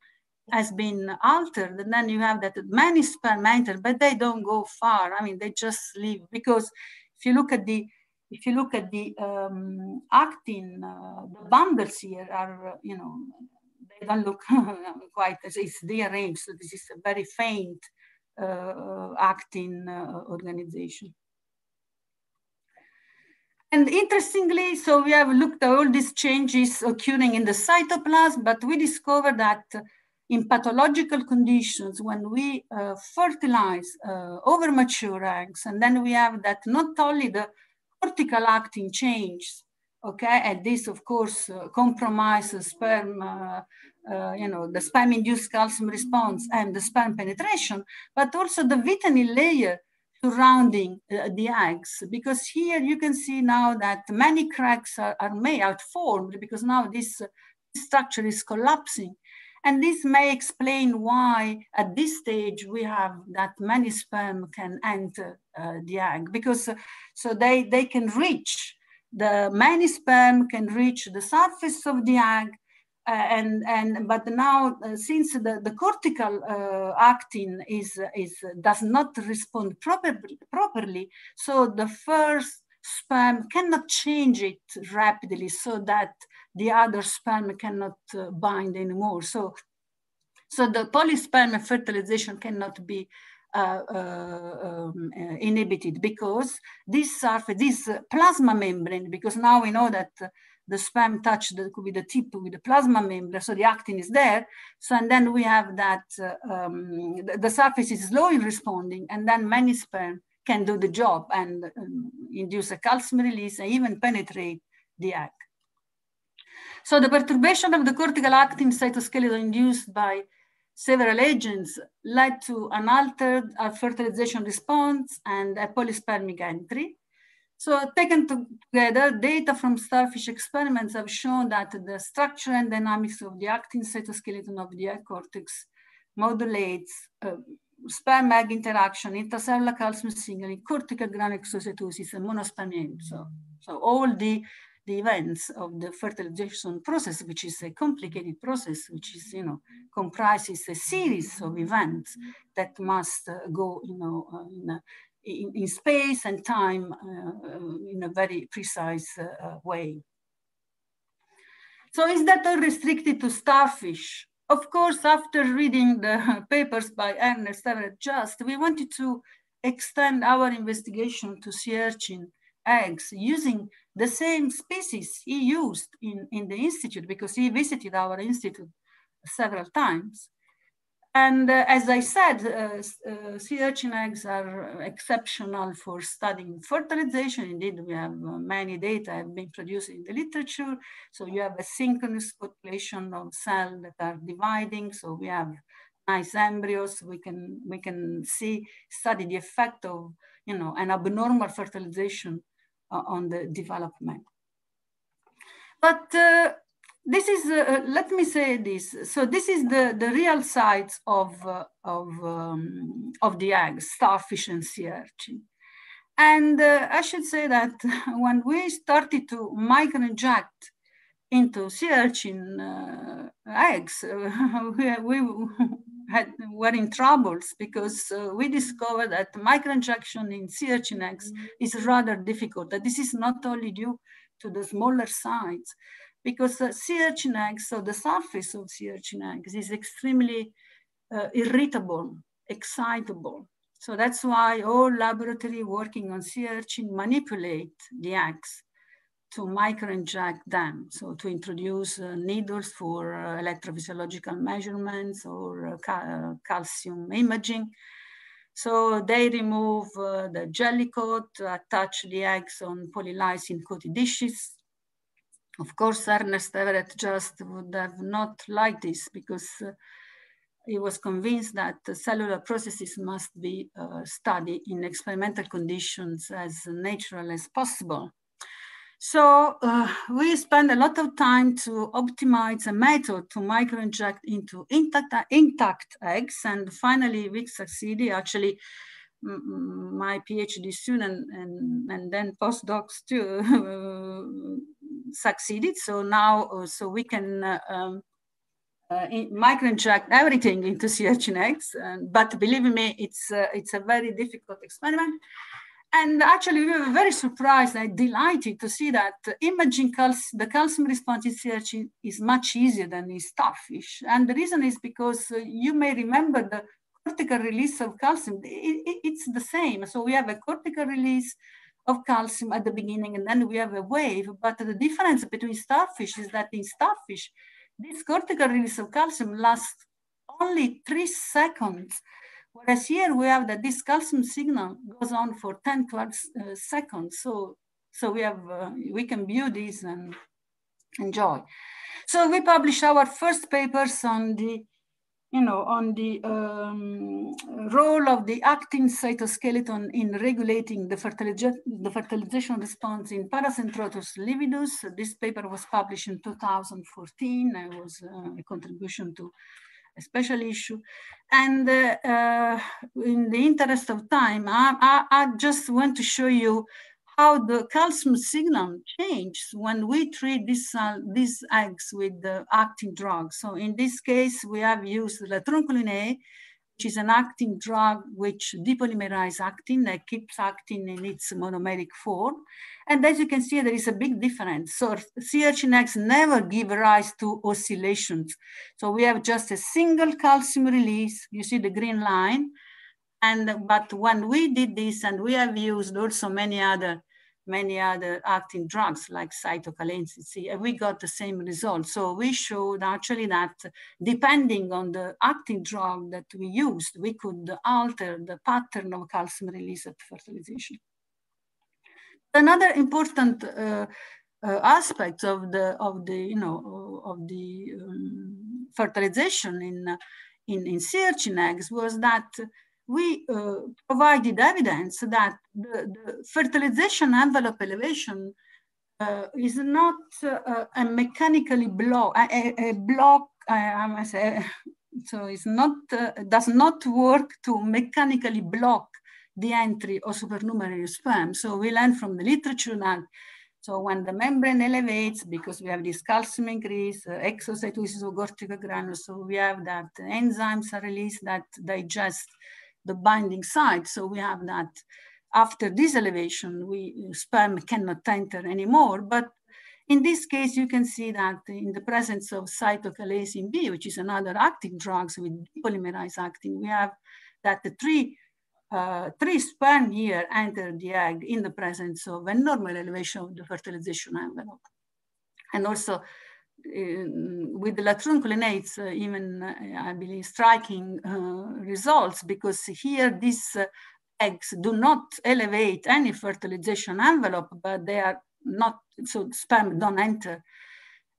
has been altered, and then you have that many sperm enter, but they don't go far. I mean, they just leave because if you look at the if you look at the um, actin, uh, the bundles here are, you know, they don't look (laughs) quite as it's rearranged. So this is a very faint uh, actin uh, organization. And interestingly, so we have looked at all these changes occurring in the cytoplasm, but we discovered that in pathological conditions, when we uh, fertilize uh, overmature eggs, and then we have that not only the cortical acting changes, okay, and this of course uh, compromises sperm, uh, uh, you know, the sperm-induced calcium response and the sperm penetration, but also the vitamin layer surrounding uh, the eggs because here you can see now that many cracks are, are made out formed because now this uh, structure is collapsing and this may explain why at this stage we have that many sperm can enter uh, the egg because uh, so they, they can reach the many sperm can reach the surface of the egg uh, and and but now uh, since the, the cortical uh, actin is is does not respond properly properly, so the first sperm cannot change it rapidly so that the other sperm cannot uh, bind anymore. So, so the polysperm fertilization cannot be uh, uh, um, inhibited because this surface, this plasma membrane, because now we know that the sperm touch that could be the tip with the plasma membrane, so the actin is there. So, and then we have that uh, um, the, the, surface is slow in responding, and then many sperm can do the job and um, induce a calcium release and even penetrate the egg. So the perturbation of the cortical actin cytoskeleton induced by several agents led to an altered fertilization response and a polyspermic entry. So taken together, data from starfish experiments have shown that the structure and dynamics of the actin cytoskeleton of the cortex modulates uh, sperm-egg interaction, intercellular calcium signaling, cortical granule exocytosis, and monospermia. So, so all the, the events of the fertilization process, which is a complicated process, which is, you know, comprises a series of events that must uh, go, you know, uh, in, in, in space and time uh, uh, in a very precise uh, way. So is that all restricted to starfish? Of course, after reading the (laughs) papers by Ernest Everett Just, we wanted to extend our investigation to sea urchin eggs using the same species he used in, in the institute because he visited our institute several times. And uh, as I said, uh, sea urchin uh, eggs are exceptional for studying fertilization. Indeed, we have uh, many data have been produced in the literature. So you have a synchronous population of cells that are dividing. So we have nice embryos. We can, we can see, study the effect of you know, an abnormal fertilization uh, on the development. But uh, this is, uh, uh, let me say this. So this is the, the real size of, uh, of, um, of the eggs, starfish and sea urchin. And uh, I should say that (laughs) when we started to microinject into sea urchin uh, eggs, (laughs) we, we had, were in troubles because uh, we discovered that microinjection in sea urchin eggs mm-hmm. is rather difficult. That this is not only due to the smaller size, because uh, sea urchin eggs, so the surface of sea urchin eggs is extremely uh, irritable, excitable. So that's why all laboratory working on sea urchin manipulate the eggs to microinject them, so to introduce uh, needles for uh, electrophysiological measurements or uh, uh, calcium imaging. So they remove uh, the jelly coat, attach the eggs on polylysine coated dishes, of course, Ernest Everett just would have not liked this because uh, he was convinced that cellular processes must be uh, studied in experimental conditions as natural as possible. So uh, we spend a lot of time to optimize a method to microinject into intact, intact eggs. And finally, we succeeded. Actually, my PhD student and, and then postdocs too (laughs) succeeded. So now, uh, so we can uh, um, uh, microinject everything into CHNX. but believe me, it's it's a very difficult experiment. And actually, we were very surprised and delighted to see that imaging calc- the calcium response in CRC is much easier than in starfish. And the reason is because you may remember the cortical release of calcium, it, it, it's the same. So we have a cortical release of calcium at the beginning, and then we have a wave. But the difference between starfish is that in starfish, this cortical release of calcium lasts only three seconds. Whereas here we have that this calcium signal goes on for 10, uh, seconds. So, so we have, uh, we can view this and enjoy. So we published our first papers on the you know, on the um, role of the actin cytoskeleton in regulating the, fertiliza the fertilization response in Paracentrotus lividus. This paper was published in 2014. It was uh, a contribution to a special issue. And uh, uh, in the interest of time, I, I, I, just want to show you how the calcium signal changes when we treat this, uh, these eggs with the acting drug. So in this case, we have used latrunculin A, which is an acting drug which depolymerizes actin that keeps actin in its monomeric form. And as you can see, there is a big difference. So CHNX never give rise to oscillations. So we have just a single calcium release. You see the green line and but when we did this, and we have used also many other many other acting drugs like cytocalensin, we got the same result. So we showed actually that depending on the acting drug that we used, we could alter the pattern of calcium release at fertilization. Another important uh, uh, aspect of the of the you know of the um, fertilization in in in eggs was that we uh, provided evidence that the, the fertilization envelope elevation uh, is not uh, a mechanically block, a, a block, I must say, (laughs) so it's not, uh, does not work to mechanically block the entry of supernumerary sperm. So we learn from the literature that so when the membrane elevates, because we have this calcium increase, uh, exocytosis of granules. so we have that enzymes are released that digest the binding site. So we have that after this elevation, we sperm cannot enter anymore. But in this case, you can see that in the presence of cytocalacin B, which is another acting drug so with polymerized acting, we have that the three, uh, three sperm here enter the egg in the presence of a normal elevation of the fertilization envelope. And also with the latrunculinates, uh, even uh, I believe striking uh, results because here these eggs do not elevate any fertilization envelope, but they are not so sperm don't enter.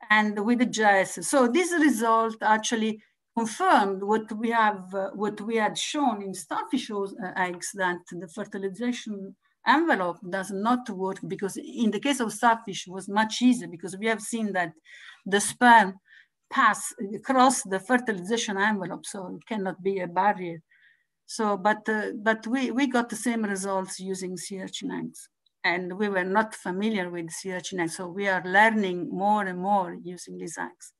And with the GIS, so this result actually confirmed what we have, uh, what we had shown in starfish eggs that the fertilization envelope does not work because in the case of starfish was much easier because we have seen that the sperm pass across the fertilization envelope, so it cannot be a barrier. So, but uh, but we, we got the same results using sea and we were not familiar with sea so we are learning more and more using these eggs.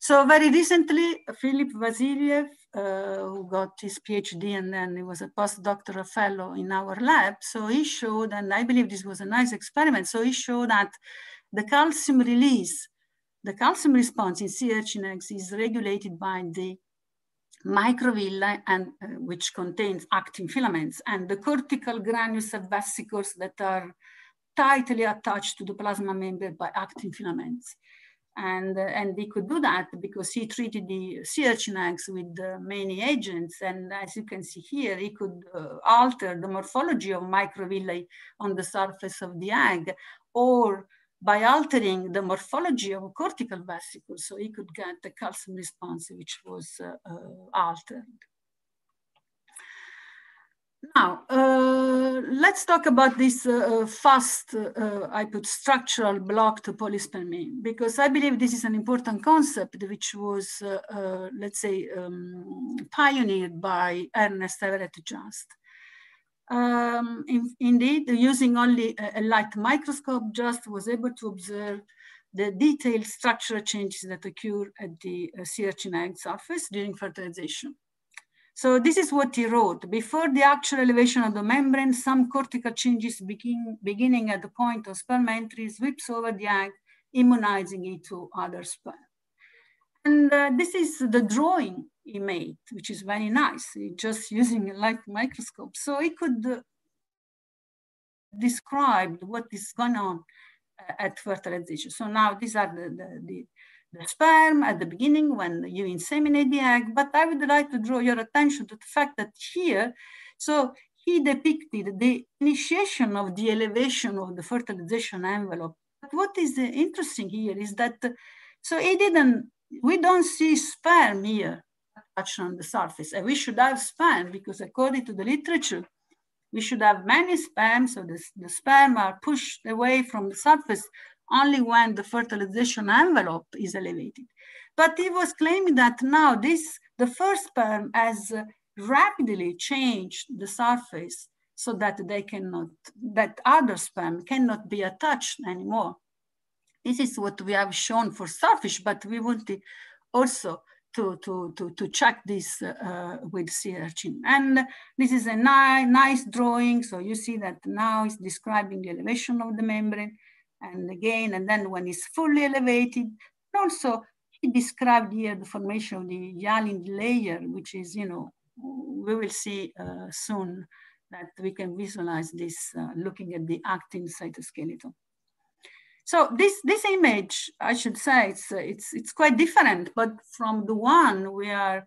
So very recently, Philip Vasiliev uh, who got his PhD and then he was a postdoctoral fellow in our lab. So he showed, and I believe this was a nice experiment. So he showed that the calcium release, the calcium response in sea eggs is regulated by the microvilli and uh, which contains actin filaments and the cortical granules and vesicles that are tightly attached to the plasma membrane by actin filaments and uh, and could do that because he treated the sea urchin eggs with uh, many agents and as you can see here he could uh, alter the morphology of microvilli on the surface of the egg or by altering the morphology of cortical vesicles so he could get the calcium response which was uh, uh, altered now, uh, let's talk about this uh, uh fast, uh, uh, I put structural block to polyspermine, because I believe this is an important concept which was, uh, let's say, um, pioneered by Ernest Everett Just. Um, in, indeed, using only a, a, light microscope, Just was able to observe the detailed structural changes that occur at the sea urchin egg surface during fertilization. So this is what he wrote. Before the actual elevation of the membrane, some cortical changes begin, beginning at the point of sperm entry sweeps over the egg, immunizing it to other sperm. And uh, this is the drawing he made, which is very nice, he just using a light microscope. So he could uh, describe what is going on uh, at fertilization. So now these are the, the, the the sperm at the beginning when you inseminate the egg. But I would like to draw your attention to the fact that here, so he depicted the initiation of the elevation of the fertilization envelope. But what is interesting here is that, so he didn't, we don't see sperm here touching on the surface. And we should have sperm because according to the literature, we should have many sperm, so the, the sperm are pushed away from the surface only when the fertilization envelope is elevated. But he was claiming that now this, the first sperm has rapidly changed the surface so that they cannot, that other sperm cannot be attached anymore. This is what we have shown for starfish, but we wanted also to, to, to, to check this uh, with sea urchin. And this is a ni nice drawing. So you see that now it's describing the elevation of the membrane and again, and then when it's fully elevated. And also, he described here the formation of the Yalin layer, which is, you know, we will see uh, soon that we can visualize this uh, looking at the actin cytoskeleton. So this, this image, I should say, it's, uh, it's, it's quite different, but from the one we are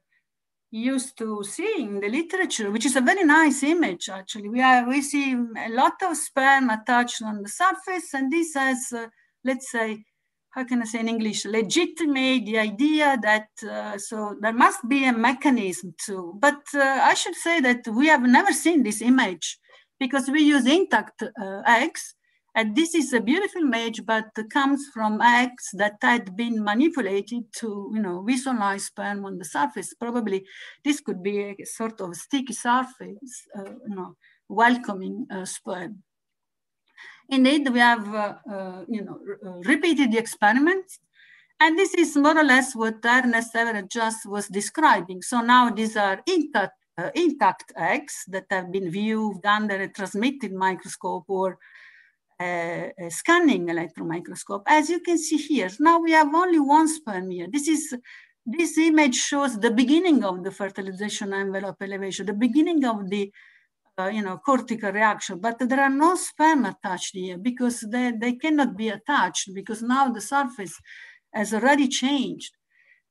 used to seeing the literature, which is a very nice image, actually. We, are, we see a lot of sperm attached on the surface, and this has, uh, let's say, how can I say in English, legitimate the idea that, uh, so there must be a mechanism too. But uh, I should say that we have never seen this image because we use intact uh, eggs and this is a beautiful image, but comes from eggs that had been manipulated to, you know, visualize sperm on the surface. Probably this could be a sort of sticky surface, uh, you know, welcoming uh, sperm. Indeed, we have, uh, uh you know, uh, repeated the experiments and this is more or less what Ernest Everett just was describing. So now these are intact, uh, intact eggs that have been viewed under a transmitted microscope or scanning electron microscope. As you can see here, now we have only one sperm here. This is this image shows the beginning of the fertilization envelope elevation, the beginning of the uh, you know cortical reaction, but there are no sperm attached here because they, they cannot be attached because now the surface has already changed.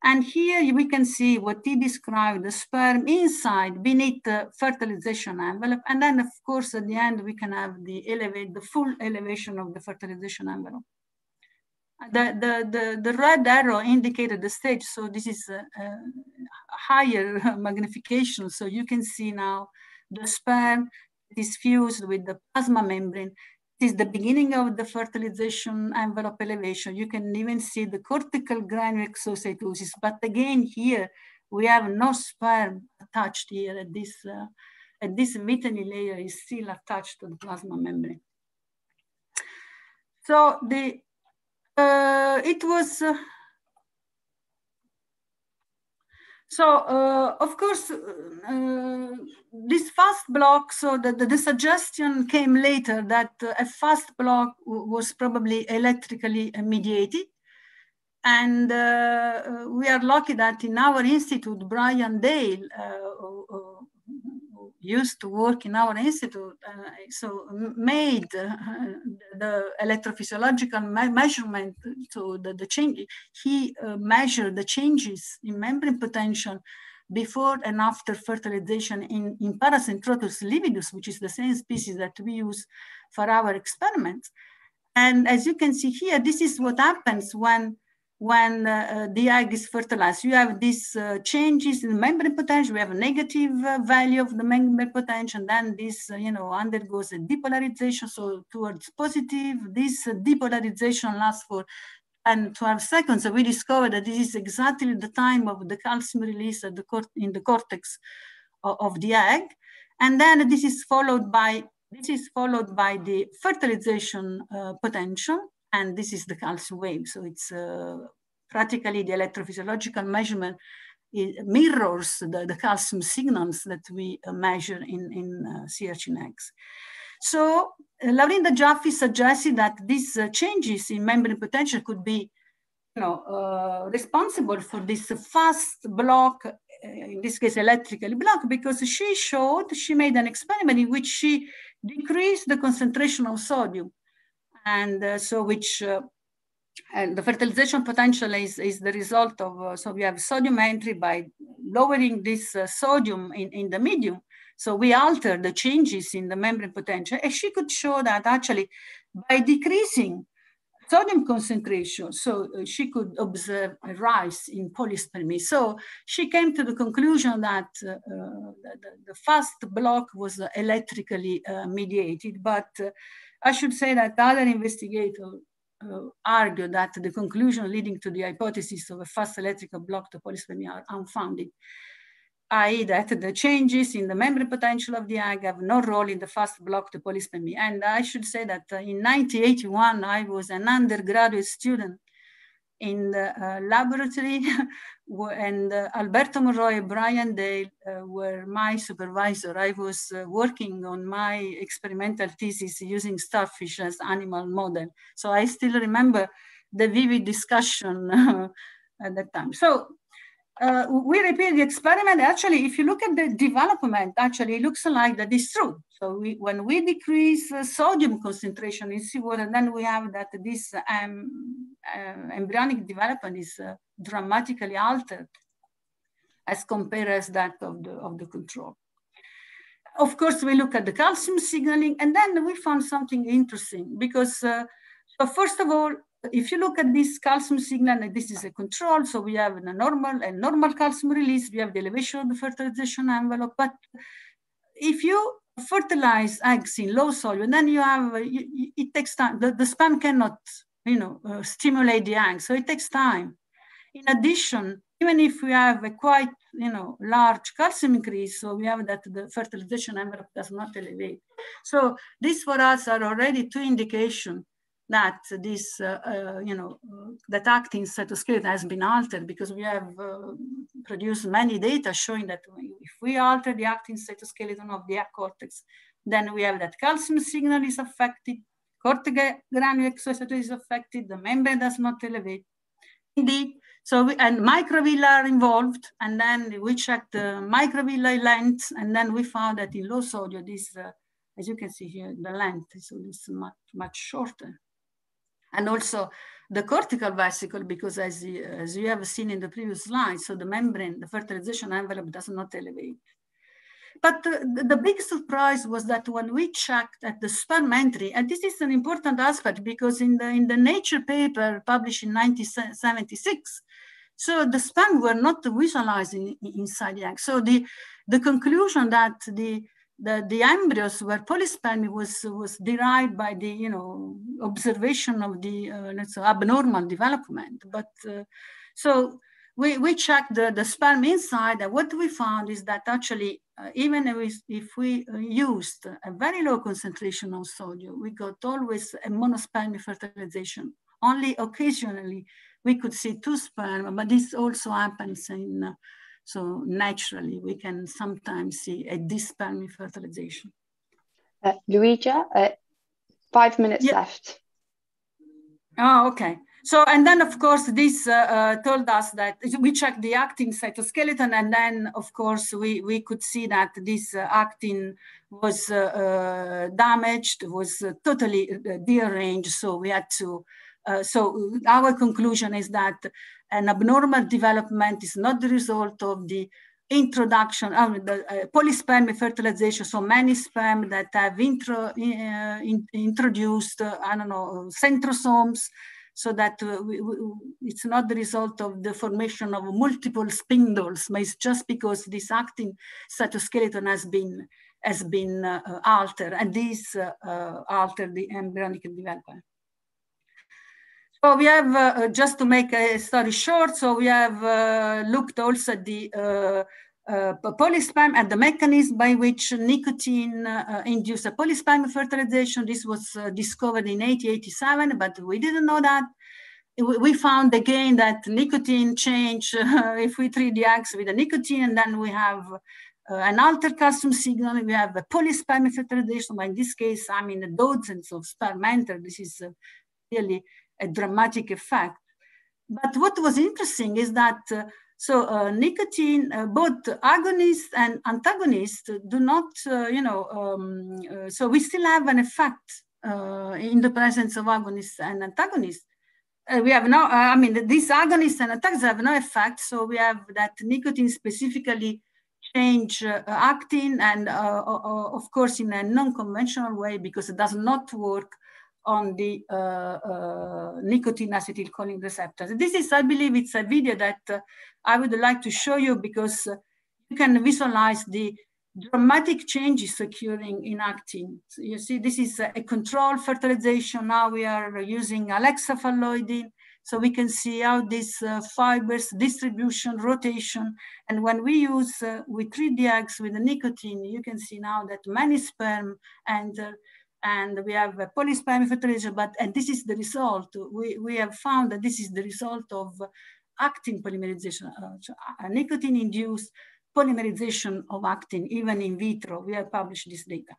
And here we can see what he described, the sperm inside beneath the fertilization envelope. And then of course, at the end, we can have the elevate, the full elevation of the fertilization envelope. The, the, the, the red arrow indicated the stage. So this is a, a higher (laughs) magnification. So you can see now the sperm is fused with the plasma membrane since the beginning of the fertilization envelope elevation, you can even see the cortical granule exocytosis. But again, here we have no sperm attached here at this, uh, at this vitany layer is still attached to the plasma membrane. So the, uh, it was uh, So, uh, of course, uh, uh, this fast block, so the, the, the, suggestion came later that uh, a fast block was probably electrically mediated. And uh, uh, we are lucky that in our institute, Brian Dale, used to work in our institute, uh, so made uh, the electrophysiological me measurement to the, the change. He uh, measured the changes in membrane potential before and after fertilization in, in Paracentrotus lividus, which is the same species that we use for our experiments. And as you can see here, this is what happens when when uh, uh, the egg is fertilized. You have these uh, changes in membrane potential. We have a negative uh, value of the membrane potential, and then this, uh, you know, undergoes a depolarization, so towards positive. This uh, depolarization lasts for and 12 seconds. So we discovered that this is exactly the time of the calcium release the in the cortex of, of the egg. And then this is followed by this is followed by the fertilization uh, potential. And this is the calcium wave. So it's uh, practically the electrophysiological measurement mirrors the, the, calcium signals that we uh, measure in, in uh, CHNX. So uh, Laurinda Jaffe suggested that these uh, changes in membrane potential could be you know, uh, responsible for this fast block, uh, in this case electrically block, because she showed, she made an experiment in which she decreased the concentration of sodium and uh, so which uh, and the fertilization potential is, is the result of, uh, so we have sodium entry by lowering this uh, sodium in, in the medium. So we alter the changes in the membrane potential. And she could show that actually by decreasing sodium concentration, so uh, she could observe a rise in polyspermy. So she came to the conclusion that uh, the, the, first block was electrically mediated, but I should say that other investigators uh, argue that the conclusion leading to the hypothesis of a fast electrical block to polyspemia are unfounded, i.e. that the changes in the membrane potential of the egg have no role in the fast block to polyspemia. And I should say that uh, in 1981, I was an undergraduate student in the uh, laboratory (laughs) and uh, Alberto Moroy Brian Dale uh, were my supervisor. I was working on my experimental thesis using starfish as animal model. So I still remember the vivid discussion (laughs) at that time. So uh, we repeat the experiment. Actually, if you look at the development, actually, it looks like that is true. So we, when we decrease uh, sodium concentration in seawater, then we have that this um, uh, embryonic development is uh, dramatically altered as compared as that of the, of the control. Of course, we look at the calcium signaling, and then we found something interesting because, uh, so first of all, if you look at this calcium signal, and this is a control, so we have a normal and normal calcium release, we have the elevation of the fertilization envelope, but if you fertilize eggs in low soil, and then you have, uh, you, it takes time, the, the, sperm cannot, you know, uh, stimulate the egg, so it takes time. In addition, even if we have a quite, you know, large calcium increase, so we have that the fertilization envelope does not elevate. So these for us are already two indication that this, uh, uh, you know, uh, that actin cytoskeleton has been altered because we have produced many data showing that if we alter the actin cytoskeleton of the cortex, then we have that calcium signal is affected, cortical granule exocytosis is affected, the membrane does not elevate. Indeed, so we, and microvilli are involved, and then we checked the microvilli length, and then we found that in low sodium, this, uh, as you can see here, the length is much, much shorter and also the cortical vesicle, because as you, as you have seen in the previous slide, so the membrane, the fertilization envelope does not elevate. But the, the big surprise was that when we checked at the sperm entry, and this is an important aspect because in the, in the Nature paper published in 1976, so the sperm were not visualized in, inside the egg. So the, the conclusion that the, the, the embryos where polyspermy was, was derived by the, you know, observation of the uh, let's say abnormal development. But uh, so we, we checked the, the sperm inside and what we found is that actually uh, even if we, if we uh, used a very low concentration of sodium, we got always a monospermy fertilization. Only occasionally we could see two sperm, but this also happens in uh, so naturally, we can sometimes see a dispermic fertilization. Uh, Luigia, uh, five minutes yeah. left. Oh, okay. So, and then of course, this uh, uh, told us that we checked the actin cytoskeleton, and then of course, we, we could see that this uh, actin was uh, uh, damaged, was uh, totally deranged. So, we had to. so, our conclusion is that an abnormal development is not the result of the introduction of the uh, polyspermy fertilization, so many sperm that have intro, uh, in, introduced, uh, I don't know, centrosomes, so that uh, we, we, it's not the result of the formation of multiple spindles, but it's just because this actin cytoskeleton has been has been uh, altered, and this uh, uh, the embryonic development. So we have, uh, uh, just to make a story short, so we have uh, looked also at the uh, uh polyspam and the mechanism by which nicotine uh, induces polyspam fertilization. This was discovered in 1887, but we didn't know that. We found again that nicotine change (laughs) if we treat the eggs with the nicotine, and then we have an altered custom signal. We have a polyspam fertilization. But in this case, I mean, dozens of sperm entered. This is really a dramatic effect. But what was interesting is that uh, so uh, nicotine, uh, both agonists and antagonists, do not, uh, you know, um, uh, so we still have an effect uh, in the presence of agonists and antagonists. we have no, I mean, these agonists and antagonists have no effect. So we have that nicotine specifically change actin and of course in a non-conventional way because it does not work on the uh, uh, nicotine acetylcholine receptors. This is, I believe, it's a video that uh, I would like to show you because uh, you can visualize the dramatic changes occurring in actin. So you see, this is a control fertilization. Now we are using alexafalloidine. So we can see how these uh, fibers, distribution, rotation. And when we use, uh, we treat the eggs with the nicotine, you can see now that many sperm enter and we have a polyspemifetalism, but, and this is the result, we, we have found that this is the result of actin polymerization, uh, nicotine-induced polymerization of actin, even in vitro. We have published this data.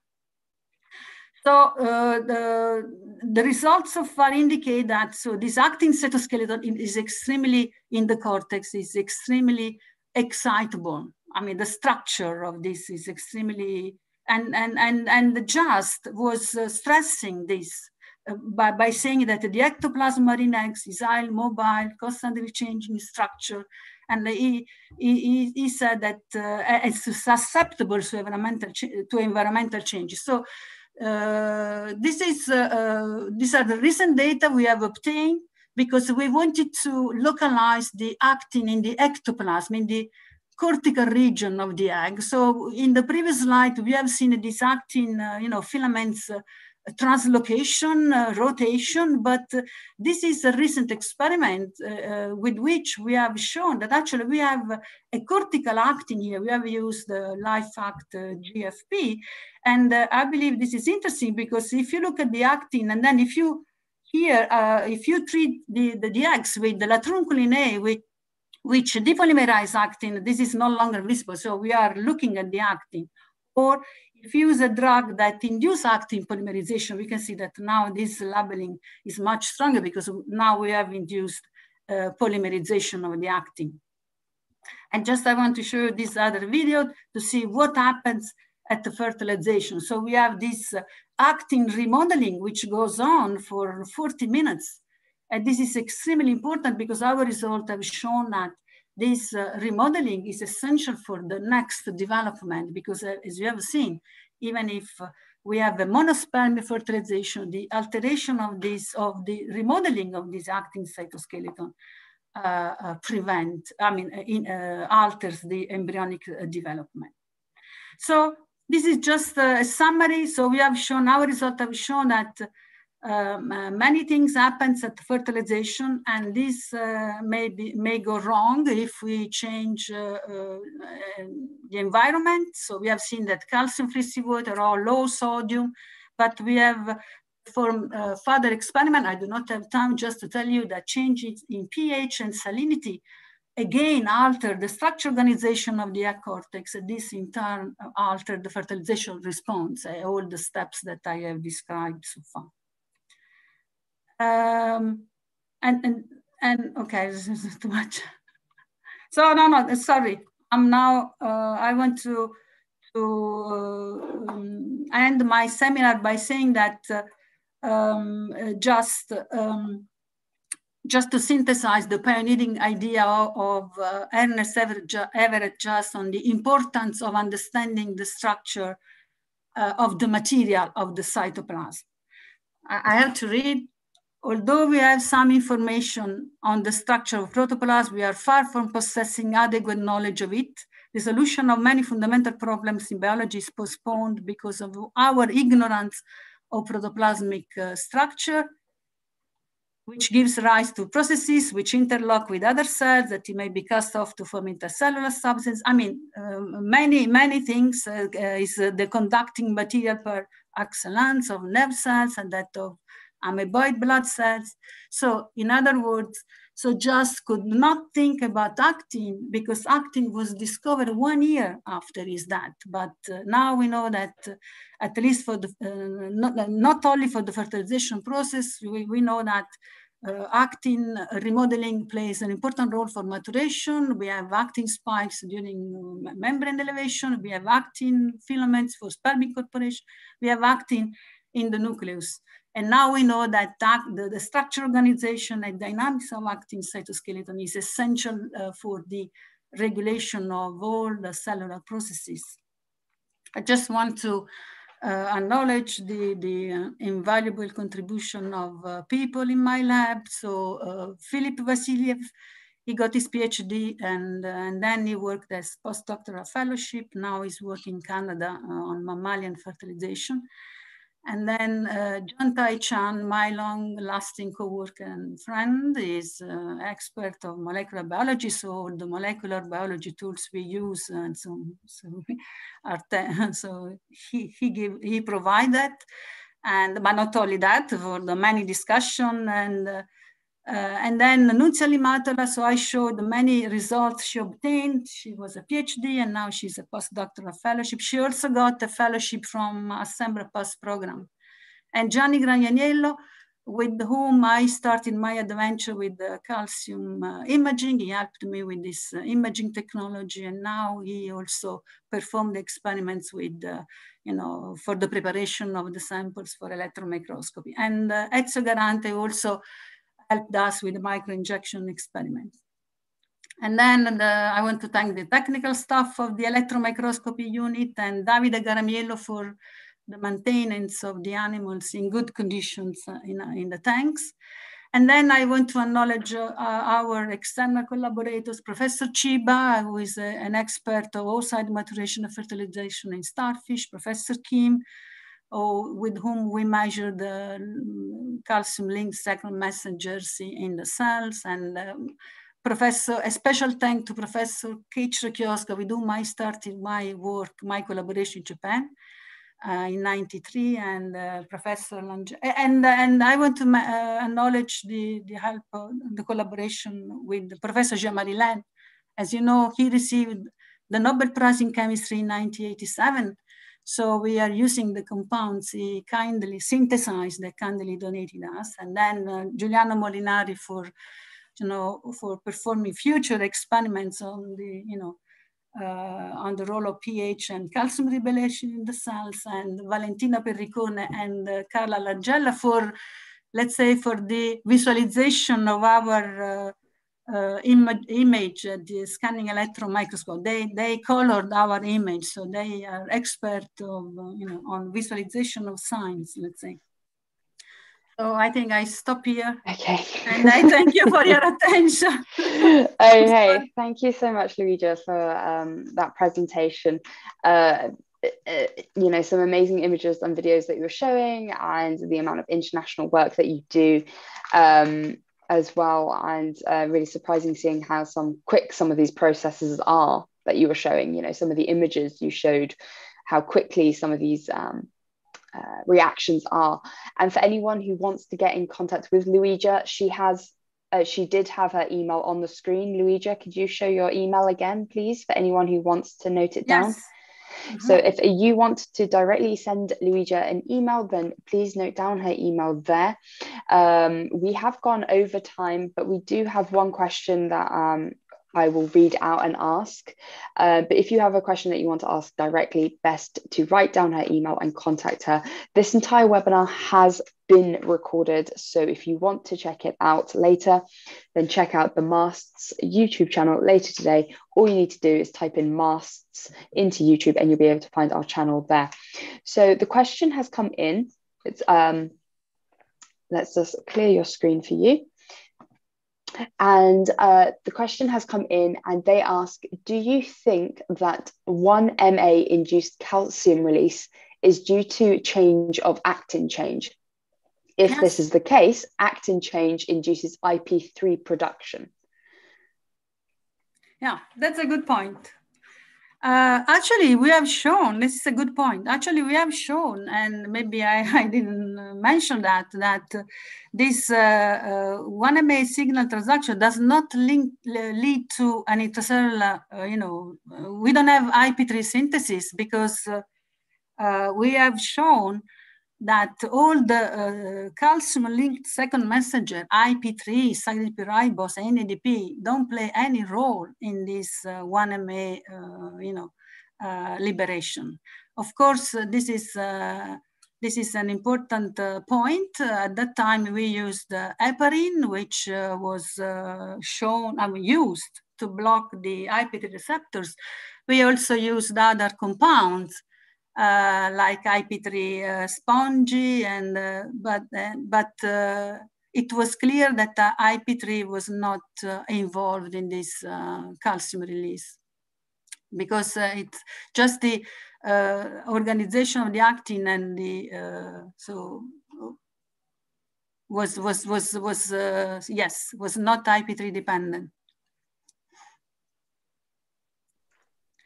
So uh, the, the results so far indicate that so this actin cytoskeleton is extremely, in the cortex, is extremely excitable. I mean, the structure of this is extremely and, and, and, and the just was uh, stressing this uh, by, by saying that the ectoplasm marinex is highly mobile, constantly changing structure. And he, he, he said that uh, it's susceptible to environmental, to environmental changes. So uh, this is, uh, these are the recent data we have obtained because we wanted to localize the actin in the ectoplasm, in the cortical region of the egg. So in the previous slide, we have seen this actin, uh, you know, filaments uh, translocation, uh, rotation, but this is a recent experiment uh, uh, with which we have shown that actually we have a cortical actin here. We have used the LifeAct uh, GFP, and I believe this is interesting because if you look at the actin and then if you here, if you treat the, the, the eggs with the latrunculin A, which which depolymerize actin, this is no longer visible. So we are looking at the actin. Or if you use a drug that induces actin polymerization, we can see that now this labeling is much stronger because now we have induced uh, polymerization of the actin. And just I want to show you this other video to see what happens at the fertilization. So we have this uh, actin remodeling, which goes on for 40 minutes and this is extremely important because our results have shown that this uh, remodeling is essential for the next development because uh, as you have seen, even if uh, we have a monosperm fertilization, the alteration of this, of the remodeling of this actin cytoskeleton uh, uh, prevent, I mean, uh, in, alters the embryonic development. So this is just a summary. So we have shown, our result have shown that um, uh, many things happens at fertilization and this uh, may, be, may go wrong if we change uh, uh um, the environment. So we have seen that calcium-free seawater or low sodium, but we have uh, for uh, further experiment, I do not have time just to tell you that changes in pH and salinity again alter the structure organization of the cortex. And this in turn alter the fertilization response, all the steps that I have described so far. Um, and and and okay, (laughs) this is too much. So no, no, sorry. I'm now. Uh, I want to to uh, um, end my seminar by saying that uh, um, just um, just to synthesize the pioneering idea of, uh, Ernest Everett Just on the importance of understanding the structure uh, of the material of the cytoplasm. I, I have to read although we have some information on the structure of protoplasm, we are far from possessing adequate knowledge of it. The solution of many fundamental problems in biology is postponed because of our ignorance of protoplasmic uh, structure, which gives rise to processes which interlock with other cells that may be cast off to form intercellular substance. I mean, uh, many, many things uh, is uh, the conducting material per excellence of nerve cells and that of amoeboid blood cells. So in other words, so just could not think about actin because actin was discovered one year after his death. But uh, now we know that uh, at least for the, uh, not, not, only for the fertilization process, we, we know that uh, actin uh, remodeling plays an important role for maturation. We have actin spikes during uh, membrane elevation. We have actin filaments for sperm incorporation. We have actin in the nucleus. And now we know that, that the, the, structure organization and dynamics of actin cytoskeleton is essential uh, for the regulation of all the cellular processes. I just want to uh, acknowledge the, the uh, invaluable contribution of uh, people in my lab. So uh, Philip Vasiliev, he got his PhD and, uh, and then he worked as postdoctoral fellowship. Now he's working in Canada uh, on mammalian fertilization. And then uh, John Tai Chan, my long lasting co-worker and friend, is uh, expert of molecular biology. So the molecular biology tools we use and so, so, are (laughs) so he, he, gave, he provided. And but not only that, for the many discussion and uh, uh, and then Nunzia Limatola, so I showed many results she obtained. She was a PhD and now she's a postdoctoral fellowship. She also got a fellowship from Assembler Pass program. And Gianni Gragnaniello, with whom I started my adventure with calcium uh, imaging. He helped me with this uh, imaging technology and now he also performed experiments with, uh, you know, for the preparation of the samples for electron microscopy. And uh, Ezio Garante also helped us with the microinjection experiments. And then the, uh, I want to thank the technical staff of the electron microscopy unit and Davide Garamiello for the maintenance of the animals in good conditions uh, in, uh, in the tanks. And then I want to acknowledge uh, our external collaborators, Professor Chiba, who is a, an expert of oocyte maturation and fertilization in starfish, Professor Kim, or with whom we measure the calcium-linked second messengers in the cells. And um, Professor, a special thank to Professor Kichiro Kioska. We do my started my work, my collaboration in Japan. Uh, in 93 and uh, Professor Lange and and I want to uh, acknowledge the, the help the collaboration with Professor Jean-Marie As you know, he received the Nobel Prize in Chemistry in 1987 so we are using the compounds he kindly synthesized that kindly donated us. And then uh, Giuliano Molinari for, you know, for performing future experiments on the, you know, uh, on the role of pH and calcium rebelation in the cells, and Valentina Perricone and uh, Carla Langella for, let's say, for the visualization of our uh, uh, Im image, uh, the scanning electron microscope. They, they colored our image, so they are expert of, uh, you know, on visualization of signs, let's say. So I think I stop here. Okay. And I thank you for your (laughs) attention. okay. Oh, thank you so much, Luigi, for um, that presentation. Uh, uh, you know some amazing images and videos that you were showing and the amount of international work that you do um, as well, and uh, really surprising seeing how some quick some of these processes are that you were showing. You know, some of the images you showed, how quickly some of these um, uh, reactions are. And for anyone who wants to get in contact with luigia she has uh, she did have her email on the screen. luigia could you show your email again, please, for anyone who wants to note it yes. down? So mm-hmm. if you want to directly send Luija an email, then please note down her email there. Um, we have gone over time, but we do have one question that um, I will read out and ask. Uh, but if you have a question that you want to ask directly, best to write down her email and contact her. This entire webinar has been recorded. So if you want to check it out later, then check out the Masts YouTube channel later today. All you need to do is type in Masts into YouTube and you'll be able to find our channel there. So the question has come in. It's um, let's just clear your screen for you. And uh, the question has come in, and they ask Do you think that 1MA induced calcium release is due to change of actin change? If yes. this is the case, actin change induces IP3 production. Yeah, that's a good point. Uh, actually, we have shown, this is a good point. Actually, we have shown, and maybe I, (laughs) I didn't mention that, that this uh, uh, 1MA signal transaction does not link, lead to an intracellular, uh, you know, uh, we don't have IP3 synthesis because uh, we have shown that all the uh, calcium-linked second messenger, IP3, cyclopyribose, and NADP don't play any role in this uh, 1MA, uh, you know, uh, liberation. Of course, uh, this is uh, this is an important point. at that time, we used heparin, which was shown and um, used to block the IP3 receptors. We also used other compounds uh, like IP3 uh, spongy, and uh, but uh, but it was clear that IP3 was not involved in this calcium release because it's just the organization of the actin and the so was was was was uh, yes was not IP3 dependent.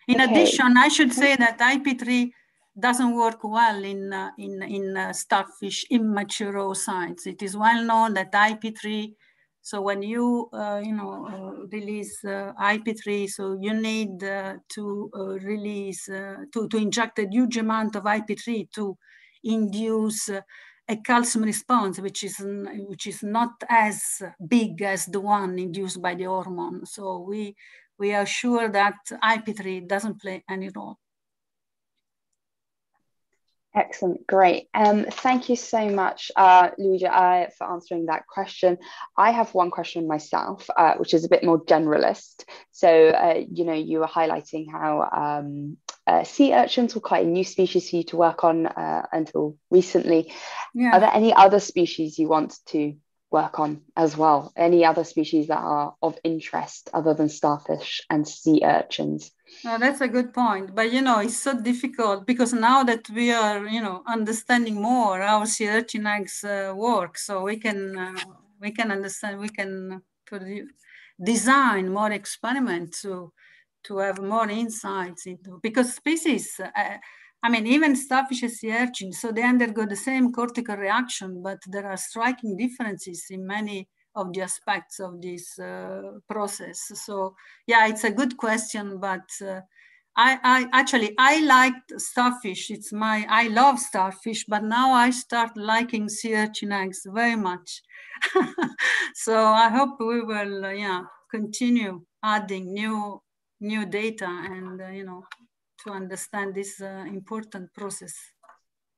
In okay. addition, I should say that IP3 doesn't work well in, uh, in, in uh, starfish immature sites. It is well known that IP3, so when you, uh, you know, uh, release uh, IP3, so you need uh, to release, to, to inject a huge amount of IP3 to induce a calcium response, which is, which is not as big as the one induced by the hormone. So we, we are sure that IP3 doesn't play any role. Excellent, great. Um, thank you so much, uh, Luigi, uh, for answering that question. I have one question myself, uh, which is a bit more generalist. So, uh, you know, you were highlighting how um, uh, sea urchins were quite a new species for you to work on uh, until recently. Yeah. Are there any other species you want to work on as well. Any other species that are of interest other than starfish and sea urchins. that's a good point. But you know, it's so difficult because now that we are, you know, understanding more how sea urchin eggs uh, work, so we can uh, we can understand, we can produce, design more experiments to to have more insights into because species. Uh, I mean, even starfish sea urchin, so they undergo the same cortical reaction, but there are striking differences in many of the aspects of this uh, process. So yeah, it's a good question, but uh, I, I, actually I liked starfish. It's my I love starfish, but now I start liking sea urchin eggs very much. (laughs) so I hope we will uh, yeah continue adding new new data and uh, you know to understand this uh, important process.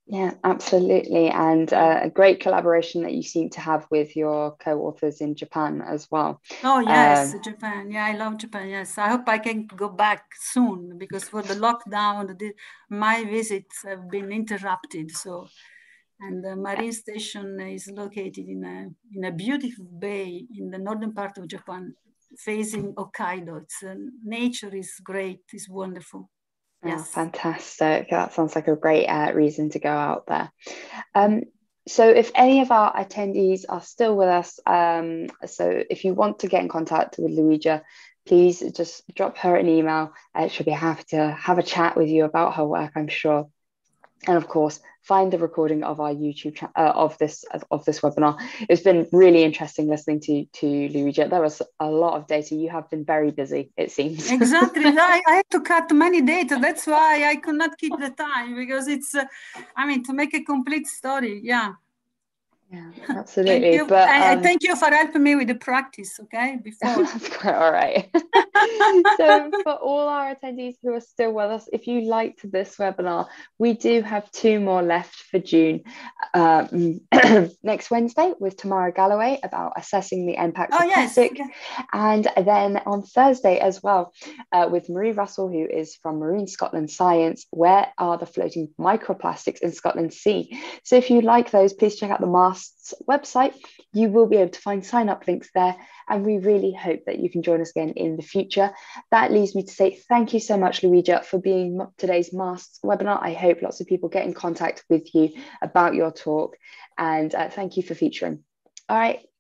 Yeah, absolutely. And uh, a great collaboration that you seem to have with your co authors in Japan as well. Oh, yes, um, Japan. Yeah, I love Japan. Yes, I hope I can go back soon because for the lockdown, the, my visits have been interrupted. So, and the marine station is located in a, in a beautiful bay in the northern part of Japan, facing Hokkaido. It's, uh, nature is great, it's wonderful. Oh, yes. Oh, fantastic. That sounds like a great uh, reason to go out there. Um, so, if any of our attendees are still with us, um, so if you want to get in contact with Luigia, please just drop her an email. Uh, she'll be happy to have a chat with you about her work, I'm sure and of course find the recording of our youtube cha- uh, of this of, this webinar it's been really interesting listening to to Luigi. there was a lot of data you have been very busy it seems exactly (laughs) I, I had to cut many data that's why i could not keep the time because it's uh, i mean to make a complete story yeah absolutely. you, but um, I, thank you for helping me with the practice. Okay, before (laughs) that's all right. (laughs) so, for all our attendees who are still with us, if you liked this webinar, we do have two more left for June. Um, (clears throat) next Wednesday with Tamara Galloway about assessing the impact oh, of yes. plastic, and then on Thursday as well uh, with Marie Russell, who is from Marine Scotland Science. Where are the floating microplastics in Scotland Sea? So, if you like those, please check out the master podcast's website. You will be able to find sign up links there. And we really hope that you can join us again in the future. That leaves me to say thank you so much, Luigia, for being today's masks webinar. I hope lots of people get in contact with you about your talk. And uh, thank you for featuring. All right,